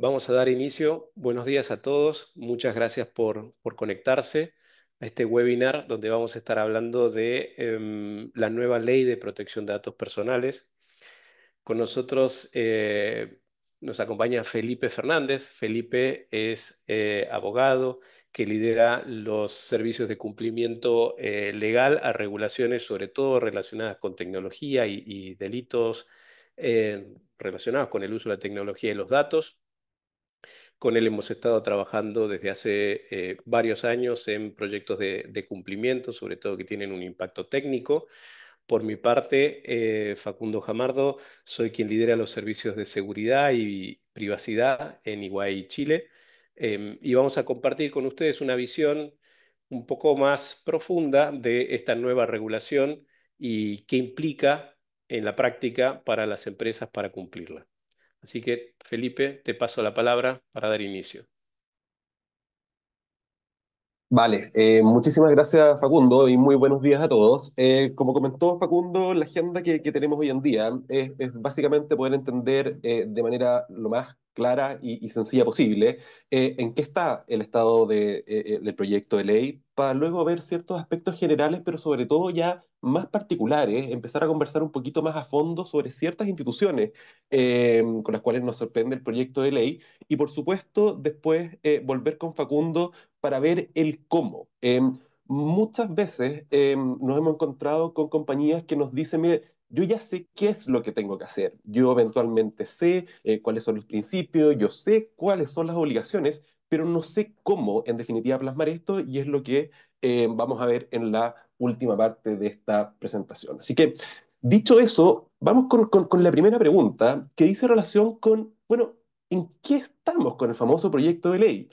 Vamos a dar inicio. Buenos días a todos. Muchas gracias por, conectarse a este webinar donde vamos a estar hablando de em, la nueva ley de protección de datos personales. Con nosotros eh, nos acompaña Felipe Fernández. Felipe es eh, abogado que lidera los servicios de cumplimiento eh, legal a regulaciones, sobre todo relacionadas con tecnología y delitos relacionados con el uso de la tecnología y los datos. Con él hemos estado trabajando desde hace eh, varios años en proyectos de, cumplimiento, sobre todo que tienen un impacto técnico. Por mi parte, eh, Facundo Jamardo, soy quien lidera los servicios de seguridad y privacidad en Iguai, Chile. Em, y vamos a compartir con ustedes una visión un poco más profunda de esta nueva regulación y qué implica en la práctica para las empresas para cumplirla. Así que, Felipe, te paso la palabra para dar inicio. Vale, eh, muchísimas gracias Facundo y muy buenos días a todos. Eh, como comentó Facundo, la agenda que, tenemos hoy en día es, básicamente poder entender eh, de manera lo más clara y, sencilla posible, eh, en qué está el estado eh, eh, del proyecto de ley, para luego ver ciertos aspectos generales, pero sobre todo ya más particulares, empezar a conversar un poquito más a fondo sobre ciertas instituciones con las cuales nos sorprende el proyecto de ley y por supuesto después volver con Facundo para ver el cómo. Em, muchas veces em, nos hemos encontrado con compañías que nos dicen, mire, yo ya sé qué es lo que tengo que hacer. Yo eventualmente sé eh, cuáles son los principios, yo sé cuáles son las obligaciones, pero no sé cómo, en definitiva, plasmar esto y es lo que eh, vamos a ver en la última parte de esta presentación. Así que, dicho eso, vamos con, con la primera pregunta que dice relación con, bueno, ¿en qué estamos con el famoso proyecto de ley?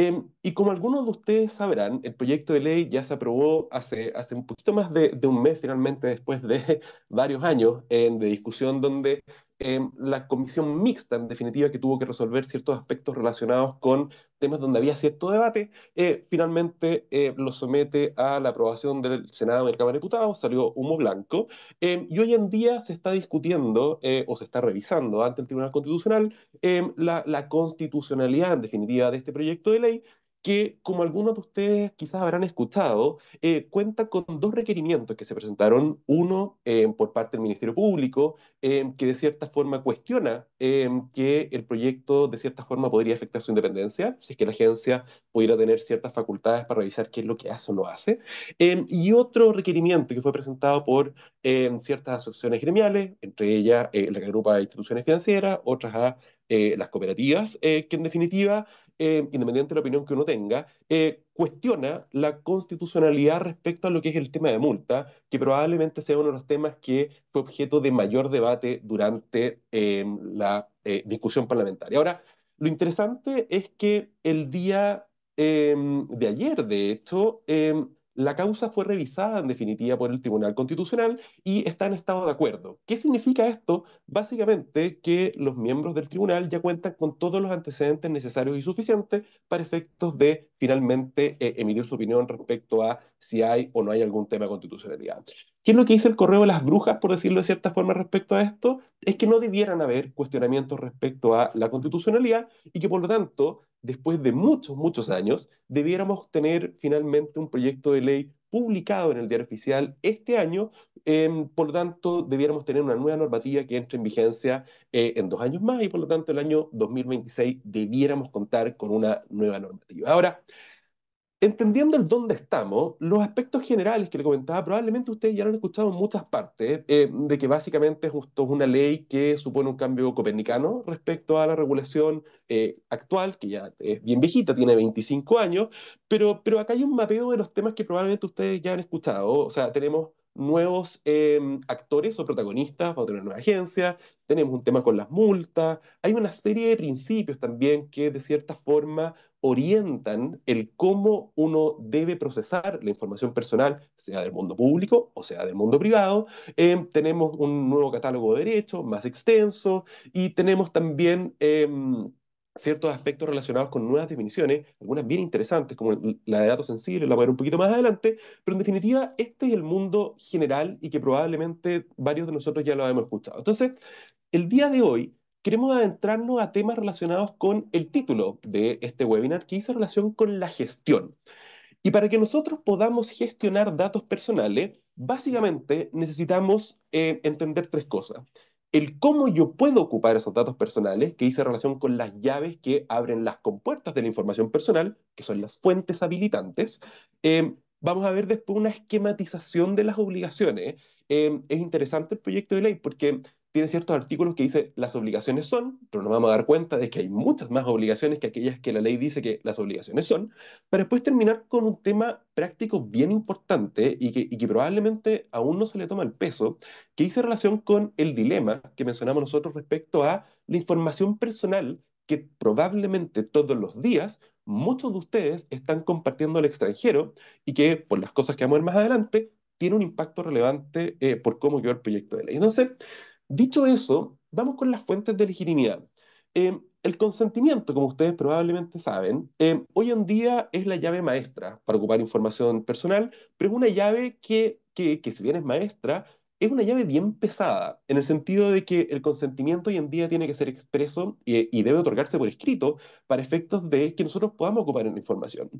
Em, y como algunos de ustedes sabrán, el proyecto de ley ya se aprobó hace, hace un poquito más de, un mes, finalmente, después de varios años de discusión donde eh, la comisión mixta, en definitiva, que tuvo que resolver ciertos aspectos relacionados con temas donde había cierto debate, eh, finalmente eh, lo somete a la aprobación del Senado y el Cámara de Diputados, salió humo blanco, y hoy en día se está discutiendo o se está revisando ante el Tribunal Constitucional la constitucionalidad, en definitiva, de este proyecto de ley, que, como algunos de ustedes quizás habrán escuchado, eh, cuenta con dos requerimientos que se presentaron. Uno eh, por parte del Ministerio Público, eh, que de cierta forma cuestiona que el proyecto de cierta forma podría afectar su independencia, si es que la agencia pudiera tener ciertas facultades para revisar qué es lo que hace o no hace. y otro requerimiento que fue presentado por ciertas asociaciones gremiales, entre ellas la que de instituciones financieras, otras a las cooperativas, que en definitiva eh, independiente de la opinión que uno tenga, eh, cuestiona la constitucionalidad respecto a lo que es el tema de multa, que probablemente sea uno de los temas que fue objeto de mayor debate durante eh, la discusión parlamentaria. Ahora, lo interesante es que el día de ayer, de hecho, la causa fue revisada en definitiva por el Tribunal Constitucional y está en estado de acuerdo. ¿Qué significa esto? Básicamente que los miembros del tribunal ya cuentan con todos los antecedentes necesarios y suficientes para efectos de finalmente eh, emitir su opinión respecto a si hay o no hay algún tema de constitucionalidad. ¿Qué es lo que dice el correo de las brujas, por decirlo de cierta forma, respecto a esto? Es que no debieran haber cuestionamientos respecto a la constitucionalidad y que, por lo tanto, después de muchos, muchos años, debiéramos tener finalmente un proyecto de ley publicado en el diario oficial este año. Em, por lo tanto, debiéramos tener una nueva normativa que entre en vigencia eh, en dos años más y, por lo tanto, el año 2026 debiéramos contar con una nueva normativa. Ahora, Entendiendo el dónde estamos, los aspectos generales que le comentaba, probablemente ustedes ya lo han escuchado en muchas partes, eh, de que básicamente es justo una ley que supone un cambio copernicano respecto a la regulación eh, actual, que ya es bien viejita, tiene 25 años, pero, pero acá hay un mapeo de los temas que probablemente ustedes ya han escuchado. O sea, tenemos nuevos eh, actores o protagonistas, vamos a tener nuevas agencias, tenemos un tema con las multas, hay una serie de principios también que de cierta forma orientan el cómo uno debe procesar la información personal, sea del mundo público o sea del mundo privado. Em, tenemos un nuevo catálogo de derechos más extenso y tenemos también... Em, ciertos aspectos relacionados con nuevas definiciones, algunas bien interesantes, como la de datos sensibles, la voy a ver un poquito más adelante, pero en definitiva, este es el mundo general y que probablemente varios de nosotros ya lo hemos escuchado. Entonces, el día de hoy queremos adentrarnos a temas relacionados con el título de este webinar que hizo relación con la gestión. Y para que nosotros podamos gestionar datos personales, básicamente necesitamos eh, entender tres cosas. El cómo yo puedo ocupar esos datos personales, que hice relación con las llaves que abren las compuertas de la información personal, que son las fuentes habilitantes. Em, vamos a ver después una esquematización de las obligaciones. Em, es interesante el proyecto de ley porque tiene ciertos artículos que dice las obligaciones son, pero nos vamos a dar cuenta de que hay muchas más obligaciones que aquellas que la ley dice que las obligaciones son, para después terminar con un tema práctico bien importante y que, probablemente aún no se le toma el peso, que hice relación con el dilema que mencionamos nosotros respecto a la información personal que probablemente todos los días muchos de ustedes están compartiendo al extranjero y que por las cosas que vamos a ver más adelante tiene un impacto relevante eh, por cómo quedó el proyecto de ley. Entonces, Dicho eso, vamos con las fuentes de legitimidad. Em, el consentimiento, como ustedes probablemente saben, em, hoy en día es la llave maestra para ocupar información personal, pero es una llave que, que, que si bien es maestra, es una llave bien pesada, en el sentido de que el consentimiento hoy en día tiene que ser expreso y, debe otorgarse por escrito para efectos de que nosotros podamos ocupar la información.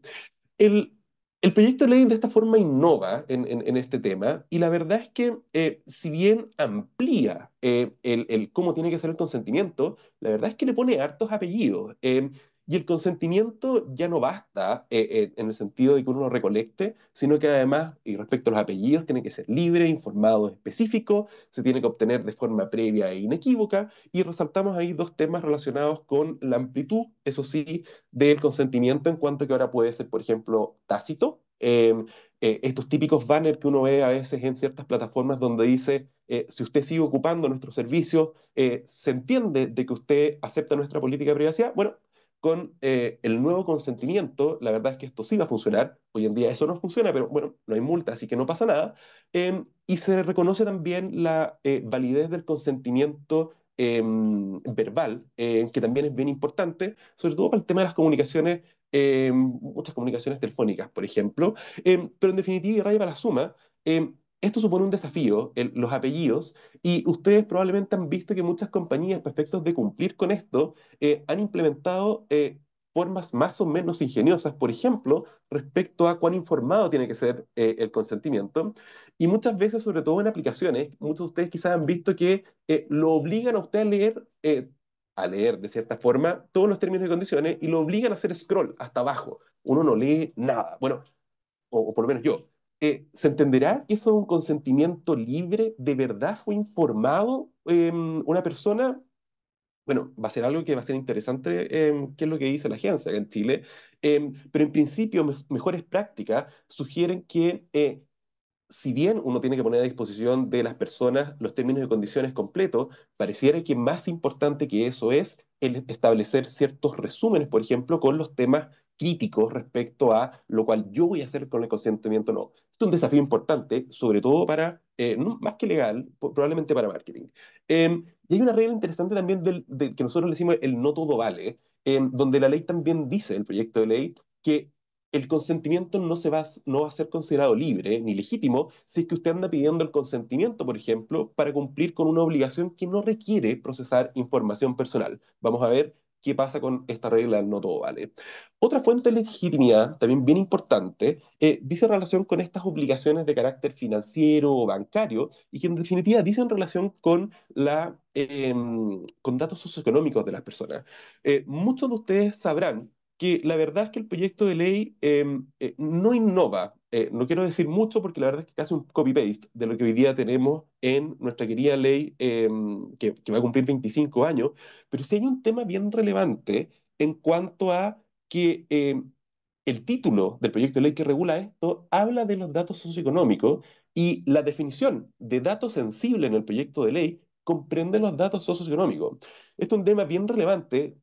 El, el proyecto de ley de esta forma innova en, este tema y la verdad es que eh, si bien amplía eh, el, cómo tiene que ser el consentimiento, la verdad es que le pone hartos apellidos. Eh, y el consentimiento ya no basta eh, eh, en el sentido de que uno recolecte, sino que además, y respecto a los apellidos, tiene que ser libre, informado, específico, se tiene que obtener de forma previa e inequívoca, y resaltamos ahí dos temas relacionados con la amplitud, eso sí, del consentimiento en cuanto que ahora puede ser, por ejemplo, tácito. Em, eh, estos típicos banners que uno ve a veces en ciertas plataformas donde dice, si usted sigue ocupando nuestros servicios, se entiende de que usted acepta nuestra política de privacidad. Bueno, con eh, el nuevo consentimiento, la verdad es que esto sí va a funcionar, hoy en día eso no funciona, pero bueno, no hay multa, así que no pasa nada, em, y se reconoce también la eh, validez del consentimiento em, verbal, eh, que también es bien importante, sobre todo para el tema de las comunicaciones, em, muchas comunicaciones telefónicas, por ejemplo, pero en definitiva, y raya la suma, esto supone un desafío, los apellidos, y ustedes probablemente han visto que muchas compañías, respecto de cumplir con esto, eh, han implementado eh, formas más o menos ingeniosas, por ejemplo, respecto a cuán informado tiene que ser eh, el consentimiento. Y muchas veces, sobre todo en aplicaciones, muchos de ustedes quizás han visto que lo obligan a usted a leer, a leer de cierta forma todos los términos y condiciones y lo obligan a hacer scroll hasta abajo. Uno no lee nada, bueno, o por lo menos yo. Eh, se entenderá que eso es un consentimiento libre, de verdad fue informado em, una persona. Bueno, va a ser algo que va a ser interesante, em, qué es lo que dice la agencia en Chile, em, pero en principio mejores prácticas sugieren que eh, si bien uno tiene que poner a disposición de las personas los términos y condiciones completos, pareciera que más importante que eso es el establecer ciertos resúmenes, por ejemplo, con los temas críticos respecto a lo cual yo voy a hacer con el consentimiento o no. es un desafío importante, sobre todo para, eh, más que legal, probablemente para marketing. Em, y hay una regla interesante también del, que nosotros le decimos el no todo vale, em, donde la ley también dice, el proyecto de ley, que el consentimiento no, se va, no va a ser considerado libre ni legítimo si es que usted anda pidiendo el consentimiento, por ejemplo, para cumplir con una obligación que no requiere procesar información personal. Vamos a ver qué pasa con esta regla, no todo vale. Otra fuente de legitimidad, también bien importante, eh, dice relación con estas obligaciones de carácter financiero o bancario y que en definitiva dice en relación con, la, em, con datos socioeconómicos de las personas. Eh, muchos de ustedes sabrán que la verdad es que el proyecto de ley em, eh, no innova. Eh, no quiero decir mucho porque la verdad es que casi un copy-paste de lo que hoy día tenemos en nuestra querida ley em, que, que, va a cumplir 25 años, pero sí hay un tema bien relevante en cuanto a que em, el título del proyecto de ley que regula esto habla de los datos socioeconómicos y la definición de datos sensible en el proyecto de ley comprende los datos socioeconómicos. Esto es un tema bien relevante.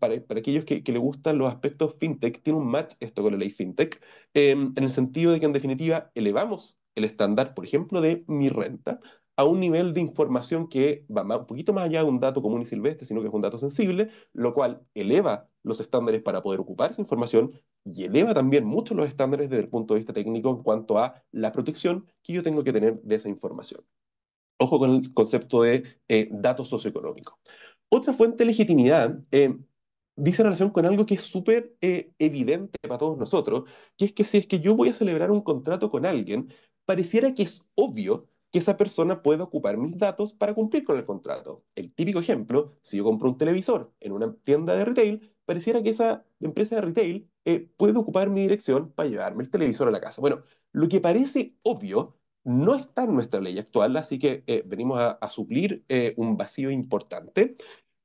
para, aquellos que, les gustan los aspectos fintech, tiene un match esto con la ley fintech, em, en el sentido de que en definitiva elevamos el estándar, por ejemplo, de mi renta a un nivel de información que va un poquito más allá de un dato común y silvestre, sino que es un dato sensible, lo cual eleva los estándares para poder ocupar esa información y eleva también mucho los estándares desde el punto de vista técnico en cuanto a la protección que yo tengo que tener de esa información. Ojo con el concepto de eh, datos socioeconómicos. Otra fuente de legitimidad eh, dice en relación con algo que es súper eh, evidente para todos nosotros, que es que si es que yo voy a celebrar un contrato con alguien, pareciera que es obvio que esa persona pueda ocupar mis datos para cumplir con el contrato. El típico ejemplo, si yo compro un televisor en una tienda de retail, pareciera que esa empresa de retail eh, puede ocupar mi dirección para llevarme el televisor a la casa. Bueno, lo que parece obvio no está en nuestra ley actual, así que venimos a, suplir un vacío importante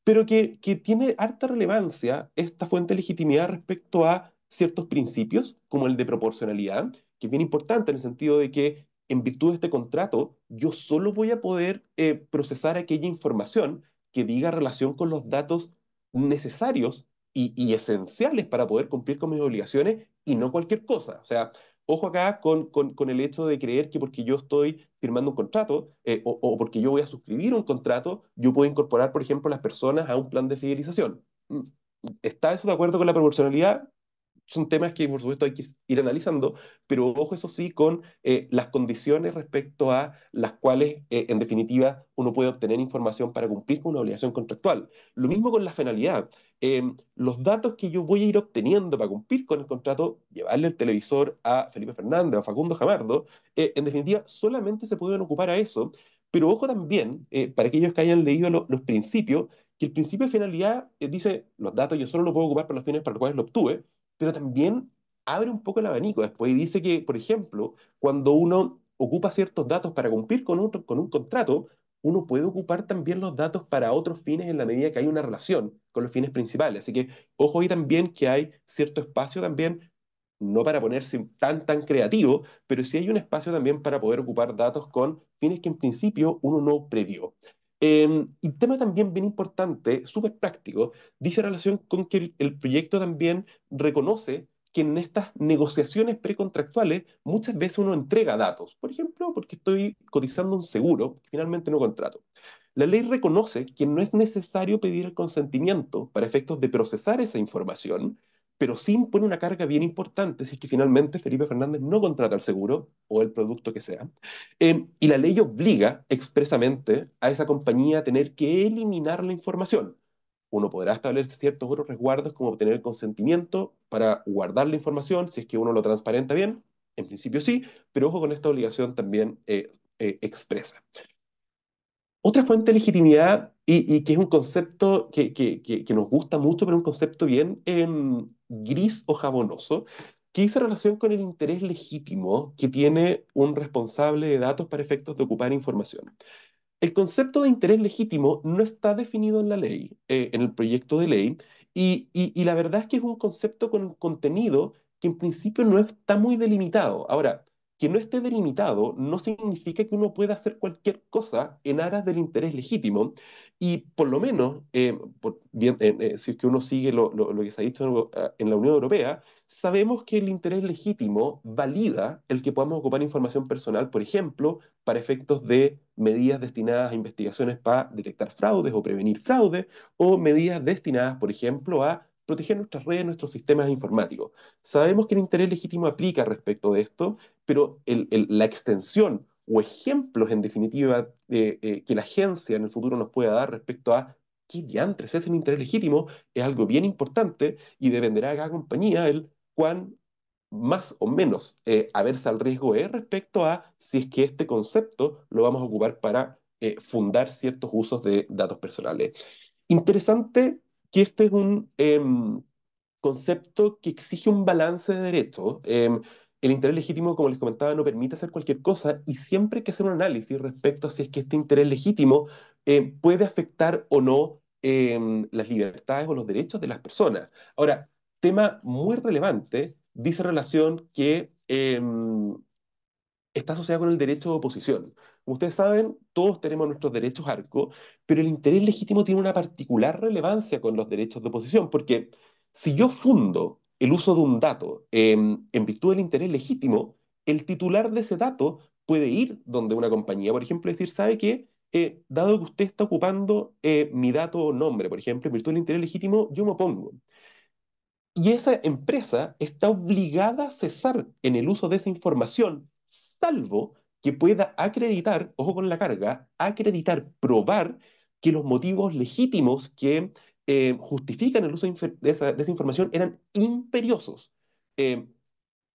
pero que, tiene harta relevancia esta fuente de legitimidad respecto a ciertos principios, como el de proporcionalidad, que es bien importante en el sentido de que en virtud de este contrato, yo solo voy a poder eh, procesar aquella información que diga relación con los datos necesarios y, y, esenciales para poder cumplir con mis obligaciones y no cualquier cosa. O sea, ojo acá con, con, el hecho de creer que porque yo estoy firmando un contrato eh, o, o, porque yo voy a suscribir un contrato, yo puedo incorporar, por ejemplo, las personas a un plan de fidelización. Mm, ¿Está eso de acuerdo con la proporcionalidad? son temas que por supuesto hay que ir analizando, pero ojo eso sí con eh, las condiciones respecto a las cuales eh, en definitiva uno puede obtener información para cumplir con una obligación contractual. Lo mismo con la finalidad. Em, los datos que yo voy a ir obteniendo para cumplir con el contrato, llevarle el televisor a Felipe Fernández o a Facundo Jamardo, eh, en definitiva solamente se pueden ocupar a eso, pero ojo también, para aquellos que hayan leído los principios, que el principio de finalidad dice los datos yo solo los puedo ocupar para los fines para los cuales lo obtuve, pero también abre un poco el abanico después y dice que, por ejemplo, cuando uno ocupa ciertos datos para cumplir con, con un contrato, uno puede ocupar también los datos para otros fines en la medida que hay una relación con los fines principales. Así que ojo ahí también que hay cierto espacio también, no para ponerse tan, tan creativo, pero sí hay un espacio también para poder ocupar datos con fines que en principio uno no previó. Eh, y tema también bien importante, súper práctico, dice relación con que el, proyecto también reconoce que en estas negociaciones precontractuales muchas veces uno entrega datos. Por ejemplo, porque estoy cotizando un seguro finalmente no contrato. La ley reconoce que no es necesario pedir el consentimiento para efectos de procesar esa información, pero sí impone una carga bien importante si es que finalmente Felipe Fernández no contrata el seguro o el producto que sea. Eh, y la ley obliga expresamente a esa compañía a tener que eliminar la información. Uno podrá establecer ciertos otros resguardos como obtener consentimiento para guardar la información si es que uno lo transparenta bien. En principio sí, pero ojo con esta obligación también eh, eh, expresa. Otra fuente de legitimidad, y, que es un concepto que, nos gusta mucho, pero un concepto bien em, gris o jabonoso, que hizo relación con el interés legítimo que tiene un responsable de datos para efectos de ocupar información. El concepto de interés legítimo no está definido en la ley, eh, en el proyecto de ley, y, y la verdad es que es un concepto con contenido que en principio no está muy delimitado. Ahora, que no esté delimitado no significa que uno pueda hacer cualquier cosa en aras del interés legítimo. Y por lo menos, eh, eh, eh, si es que uno sigue lo, que se ha dicho en, la Unión Europea, sabemos que el interés legítimo valida el que podamos ocupar información personal, por ejemplo, para efectos de medidas destinadas a investigaciones para detectar fraudes o prevenir fraudes, o medidas destinadas, por ejemplo, a proteger nuestras redes, nuestros sistemas informáticos. Sabemos que el interés legítimo aplica respecto de esto pero el, la extensión o ejemplos, en definitiva, eh, que la agencia en el futuro nos pueda dar respecto a qué diantres es el interés legítimo, es algo bien importante y dependerá de cada compañía el cuán más o menos eh, aversa al riesgo es respecto a si es que este concepto lo vamos a ocupar para eh, fundar ciertos usos de datos personales. Interesante que este es un em, concepto que exige un balance de derechos em, el interés legítimo, como les comentaba, no permite hacer cualquier cosa y siempre hay que hacer un análisis respecto a si es que este interés legítimo eh, puede afectar o no em, las libertades o los derechos de las personas. Ahora, tema muy relevante, dice relación que em, está asociada con el derecho de oposición. ustedes saben, todos tenemos nuestros derechos arco, pero el interés legítimo tiene una particular relevancia con los derechos de oposición, porque si yo fundo el uso de un dato. Em, en virtud del interés legítimo, el titular de ese dato puede ir donde una compañía, por ejemplo, decir, ¿sabe que eh, dado que usted está ocupando eh, mi dato o nombre, por ejemplo, en virtud del interés legítimo, yo me opongo. Y esa empresa está obligada a cesar en el uso de esa información, salvo que pueda acreditar, ojo con la carga, acreditar, probar que los motivos legítimos que eh, justifican el uso de esa, información eran imperiosos. Eh,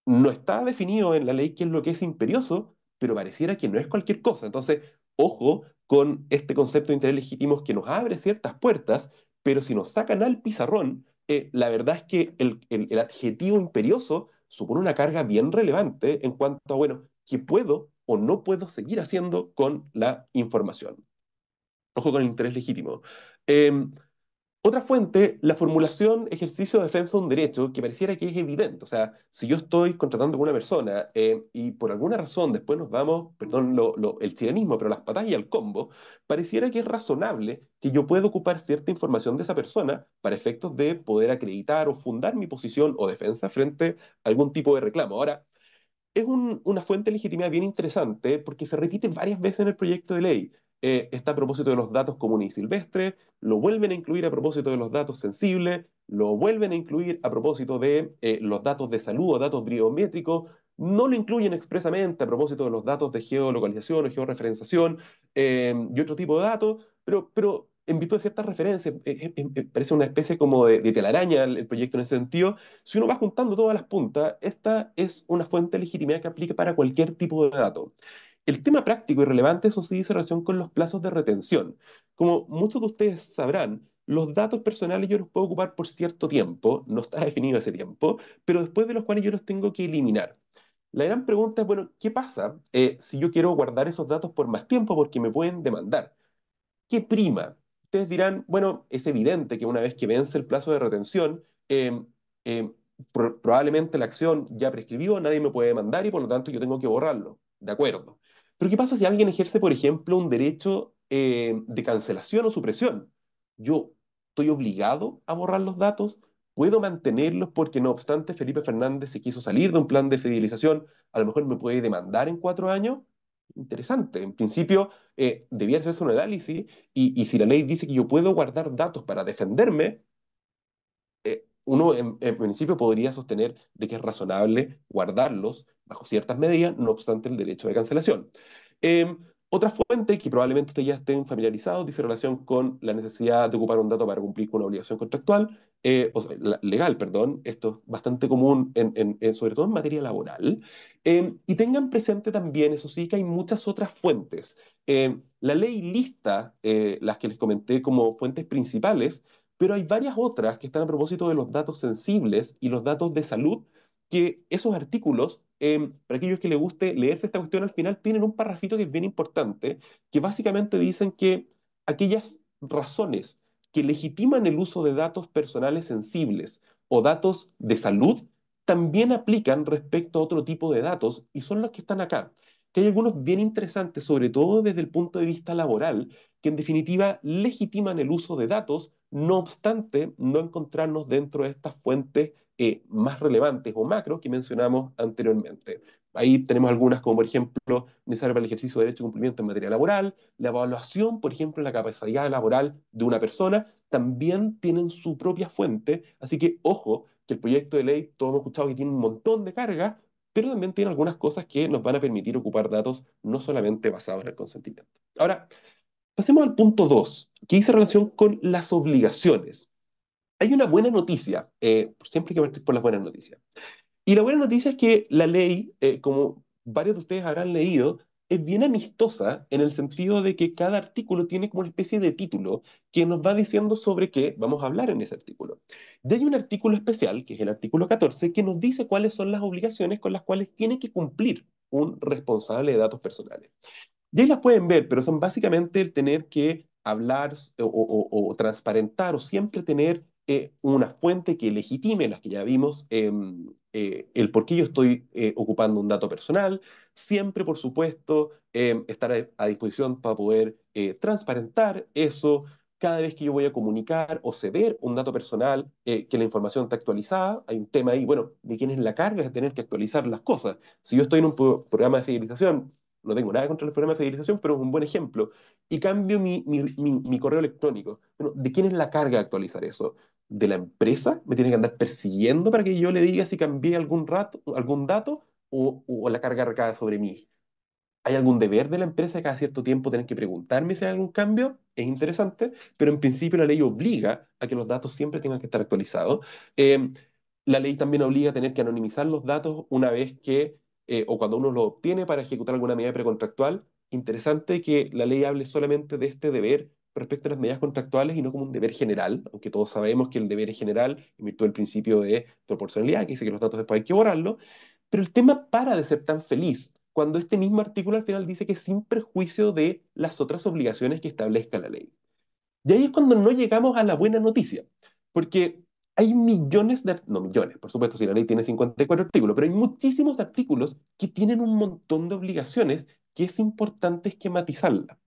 no está definido en la ley qué es lo que es imperioso, pero pareciera que no es cualquier cosa. Entonces, ojo con este concepto de interés legítimo que nos abre ciertas puertas, pero si nos sacan al pizarrón, eh, la verdad es que el, adjetivo imperioso supone una carga bien relevante en cuanto a, bueno, qué puedo o no puedo seguir haciendo con la información. Ojo con el interés legítimo. Em, otra fuente, la formulación ejercicio de defensa de un derecho, que pareciera que es evidente. O sea, si yo estoy contratando con una persona eh, y por alguna razón después nos vamos, perdón, el tiranismo, pero las patas y el combo, pareciera que es razonable que yo pueda ocupar cierta información de esa persona para efectos de poder acreditar o fundar mi posición o defensa frente a algún tipo de reclamo. Ahora, es una fuente de legitimidad bien interesante porque se repite varias veces en el proyecto de ley. Eh, está a propósito de los datos comunes y silvestres, lo vuelven a incluir a propósito de los datos sensibles, lo vuelven a incluir a propósito de eh, los datos de salud o datos biométricos, no lo incluyen expresamente a propósito de los datos de geolocalización o georreferenciación eh, y otro tipo de datos, pero, pero en virtud de ciertas referencias, parece una especie como de, telaraña el, proyecto en ese sentido, si uno va juntando todas las puntas, esta es una fuente de legitimidad que aplica para cualquier tipo de dato. El tema práctico y relevante, eso sí, dice relación con los plazos de retención. Como muchos de ustedes sabrán, los datos personales yo los puedo ocupar por cierto tiempo, no está definido ese tiempo, pero después de los cuales yo los tengo que eliminar. La gran pregunta es, bueno, ¿qué pasa eh, si yo quiero guardar esos datos por más tiempo porque me pueden demandar? ¿Qué prima? Ustedes dirán, bueno, es evidente que una vez que vence el plazo de retención, em, em, probablemente la acción ya prescribió, nadie me puede demandar y por lo tanto yo tengo que borrarlo de acuerdo. Pero ¿qué pasa si alguien ejerce, por ejemplo, un derecho eh, de cancelación o supresión? Yo estoy obligado a borrar los datos, puedo mantenerlos porque no obstante Felipe Fernández se quiso salir de un plan de fidelización, a lo mejor me puede demandar en cuatro años. Interesante. En principio, eh, debía hacerse un análisis y, si la ley dice que yo puedo guardar datos para defenderme, eh, uno en, en, principio podría sostener de que es razonable guardarlos bajo ciertas medidas, no obstante el derecho de cancelación. Em, otra fuente que probablemente ustedes ya estén familiarizados dice relación con la necesidad de ocupar un dato para cumplir con una obligación contractual, eh, legal, perdón, esto es bastante común, sobre todo en materia laboral. Em, y tengan presente también, eso sí, que hay muchas otras fuentes. Em, la ley lista eh, las que les comenté como fuentes principales, pero hay varias otras que están a propósito de los datos sensibles y los datos de salud, que esos artículos Em, para aquellos que les guste leerse esta cuestión, al final tienen un parrafito que es bien importante, que básicamente dicen que aquellas razones que legitiman el uso de datos personales sensibles o datos de salud también aplican respecto a otro tipo de datos y son los que están acá. Que hay algunos bien interesantes, sobre todo desde el punto de vista laboral, que en definitiva legitiman el uso de datos, no obstante no encontrarnos dentro de estas fuentes eh, más relevantes o macro que mencionamos anteriormente. Ahí tenemos algunas como, por ejemplo, necesario para el ejercicio de derecho y cumplimiento en materia laboral, la evaluación, por ejemplo, la capacidad laboral de una persona, también tienen su propia fuente, así que ojo, que el proyecto de ley, todos hemos escuchado que tiene un montón de carga, pero también tiene algunas cosas que nos van a permitir ocupar datos no solamente basados en el consentimiento. Ahora, pasemos al punto 2, que dice relación con las obligaciones hay una buena noticia, eh, siempre hay que partir por las buenas noticias. Y la buena noticia es que la ley, eh, como varios de ustedes habrán leído, es bien amistosa en el sentido de que cada artículo tiene como una especie de título que nos va diciendo sobre qué vamos a hablar en ese artículo. Y hay un artículo especial, que es el artículo 14, que nos dice cuáles son las obligaciones con las cuales tiene que cumplir un responsable de datos personales. Y ahí las pueden ver, pero son básicamente el tener que hablar o, o transparentar o siempre tener eh, una fuente que legitime las que ya vimos, em, eh, el por qué yo estoy eh, ocupando un dato personal, siempre, por supuesto, em, estar a, disposición para poder eh, transparentar eso cada vez que yo voy a comunicar o ceder un dato personal, que la información está actualizada, hay un tema ahí, bueno, de quién es la carga de tener que actualizar las cosas. Si yo estoy en un programa de fidelización, no tengo nada contra el programa de fidelización, pero es un buen ejemplo, y cambio mi, mi, mi correo electrónico, bueno, ¿de quién es la carga de actualizar eso? de la empresa me tiene que andar persiguiendo para que yo le diga si cambié algún, rato, algún dato o, la carga recada sobre mí. ¿Hay algún deber de la empresa que cada cierto tiempo tener que preguntarme si hay algún cambio? Es interesante, pero en principio la ley obliga a que los datos siempre tengan que estar actualizados. Eh, la ley también obliga a tener que anonimizar los datos una vez que, eh, o cuando uno los obtiene para ejecutar alguna medida precontractual. Interesante que la ley hable solamente de este deber respecto a las medidas contractuales y no como un deber general, aunque todos sabemos que el deber es general en virtud del principio de proporcionalidad, que dice que los datos después hay que borrarlo, pero el tema para de ser tan feliz cuando este mismo artículo al final dice que sin perjuicio de las otras obligaciones que establezca la ley. Y ahí es cuando no llegamos a la buena noticia, porque hay millones de, no millones, por supuesto, si la ley tiene 54 artículos, pero hay muchísimos artículos que tienen un montón de obligaciones que es importante esquematizarla.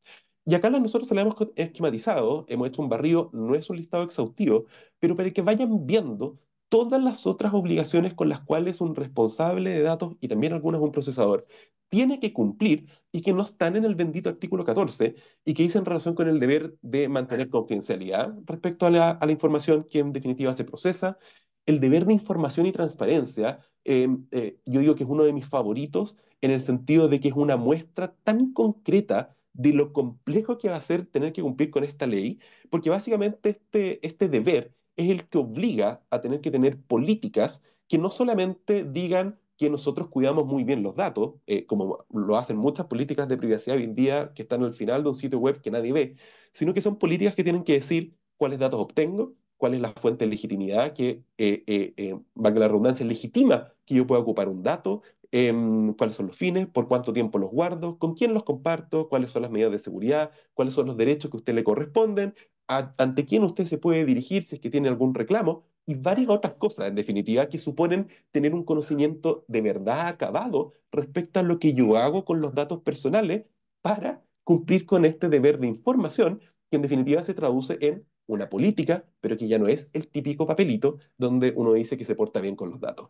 Y acá nosotros se la hemos esquematizado, hemos hecho un barrido, no es un listado exhaustivo, pero para que vayan viendo todas las otras obligaciones con las cuales un responsable de datos y también algunas un procesador tiene que cumplir y que no están en el bendito artículo 14 y que dice en relación con el deber de mantener confidencialidad respecto a la, a la información que en definitiva se procesa, el deber de información y transparencia, em, eh, yo digo que es uno de mis favoritos en el sentido de que es una muestra tan concreta de lo complejo que va a ser tener que cumplir con esta ley, porque básicamente este, este, deber es el que obliga a tener que tener políticas que no solamente digan que nosotros cuidamos muy bien los datos, eh, como lo hacen muchas políticas de privacidad hoy en día que están al final de un sitio web que nadie ve, sino que son políticas que tienen que decir cuáles datos obtengo, cuál es la fuente de legitimidad que, eh, eh, eh valga la redundancia, legítima, que yo pueda ocupar un dato, Em, cuáles son los fines, por cuánto tiempo los guardo, con quién los comparto, cuáles son las medidas de seguridad, cuáles son los derechos que a usted le corresponden, ante quién usted se puede dirigir si es que tiene algún reclamo y varias otras cosas, en definitiva, que suponen tener un conocimiento de verdad acabado respecto a lo que yo hago con los datos personales para cumplir con este deber de información que en definitiva se traduce en una política, pero que ya no es el típico papelito donde uno dice que se porta bien con los datos.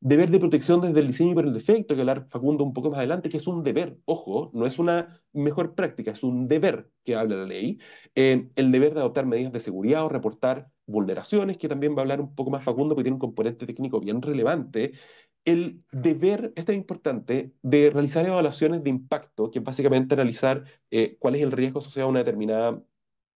Deber de protección desde el diseño y por el defecto, que hablar Facundo un poco más adelante, que es un deber, ojo, no es una mejor práctica, es un deber que habla la ley. Eh, el deber de adoptar medidas de seguridad o reportar vulneraciones, que también va a hablar un poco más Facundo, porque tiene un componente técnico bien relevante. El deber, este es importante, de realizar evaluaciones de impacto, que es básicamente analizar eh, cuál es el riesgo asociado a una determinada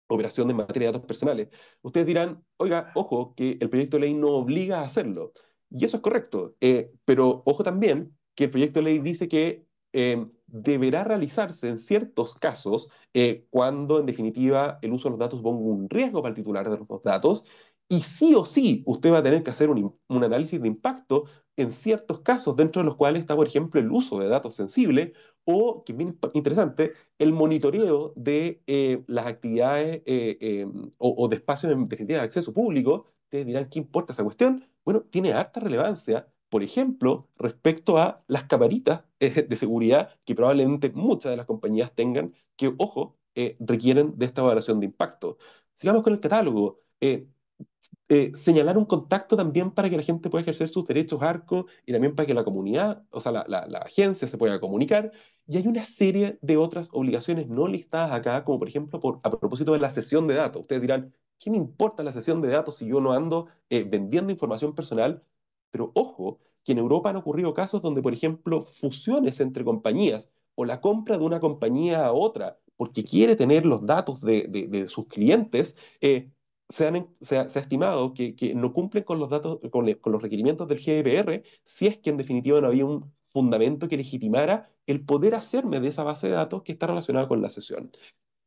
operación de materia de datos personales. Ustedes dirán, oiga, ojo, que el proyecto de ley no obliga a hacerlo. Y eso es correcto, eh, pero ojo también que el proyecto de ley dice que em, deberá realizarse en ciertos casos eh, cuando en definitiva el uso de los datos ponga un riesgo para el titular de los datos y sí o sí usted va a tener que hacer un, un análisis de impacto en ciertos casos, dentro de los cuales está, por ejemplo, el uso de datos sensibles o, que es bien interesante, el monitoreo de eh, las actividades eh, em, o, de espacios de acceso público. Ustedes dirán, ¿qué importa esa cuestión? Bueno, tiene harta relevancia, por ejemplo, respecto a las camaritas eh, de seguridad que probablemente muchas de las compañías tengan, que, ojo, requieren de esta evaluación de impacto. Sigamos con el catálogo. Eh, señalar un contacto también para que la gente pueda ejercer sus derechos arco y también para que la comunidad, o sea, la, agencia se pueda comunicar. Y hay una serie de otras obligaciones no listadas acá, como por ejemplo por, a propósito de la sesión de datos. Ustedes dirán, ¿qué me importa la sesión de datos si yo no ando eh, vendiendo información personal? Pero ojo, que en Europa han ocurrido casos donde, por ejemplo, fusiones entre compañías o la compra de una compañía a otra porque quiere tener los datos de, sus clientes, eh, se, ha, estimado que, no cumplen con los datos, con, los requerimientos del GDPR, si es que en definitiva no había un fundamento que legitimara el poder hacerme de esa base de datos que está relacionada con la sesión.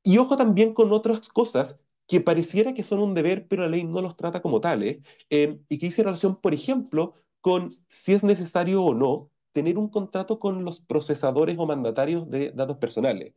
Y ojo también con otras cosas que pareciera que son un deber, pero la ley no los trata como tales, eh, y que dice relación, por ejemplo, con si es necesario o no tener un contrato con los procesadores o mandatarios de datos personales.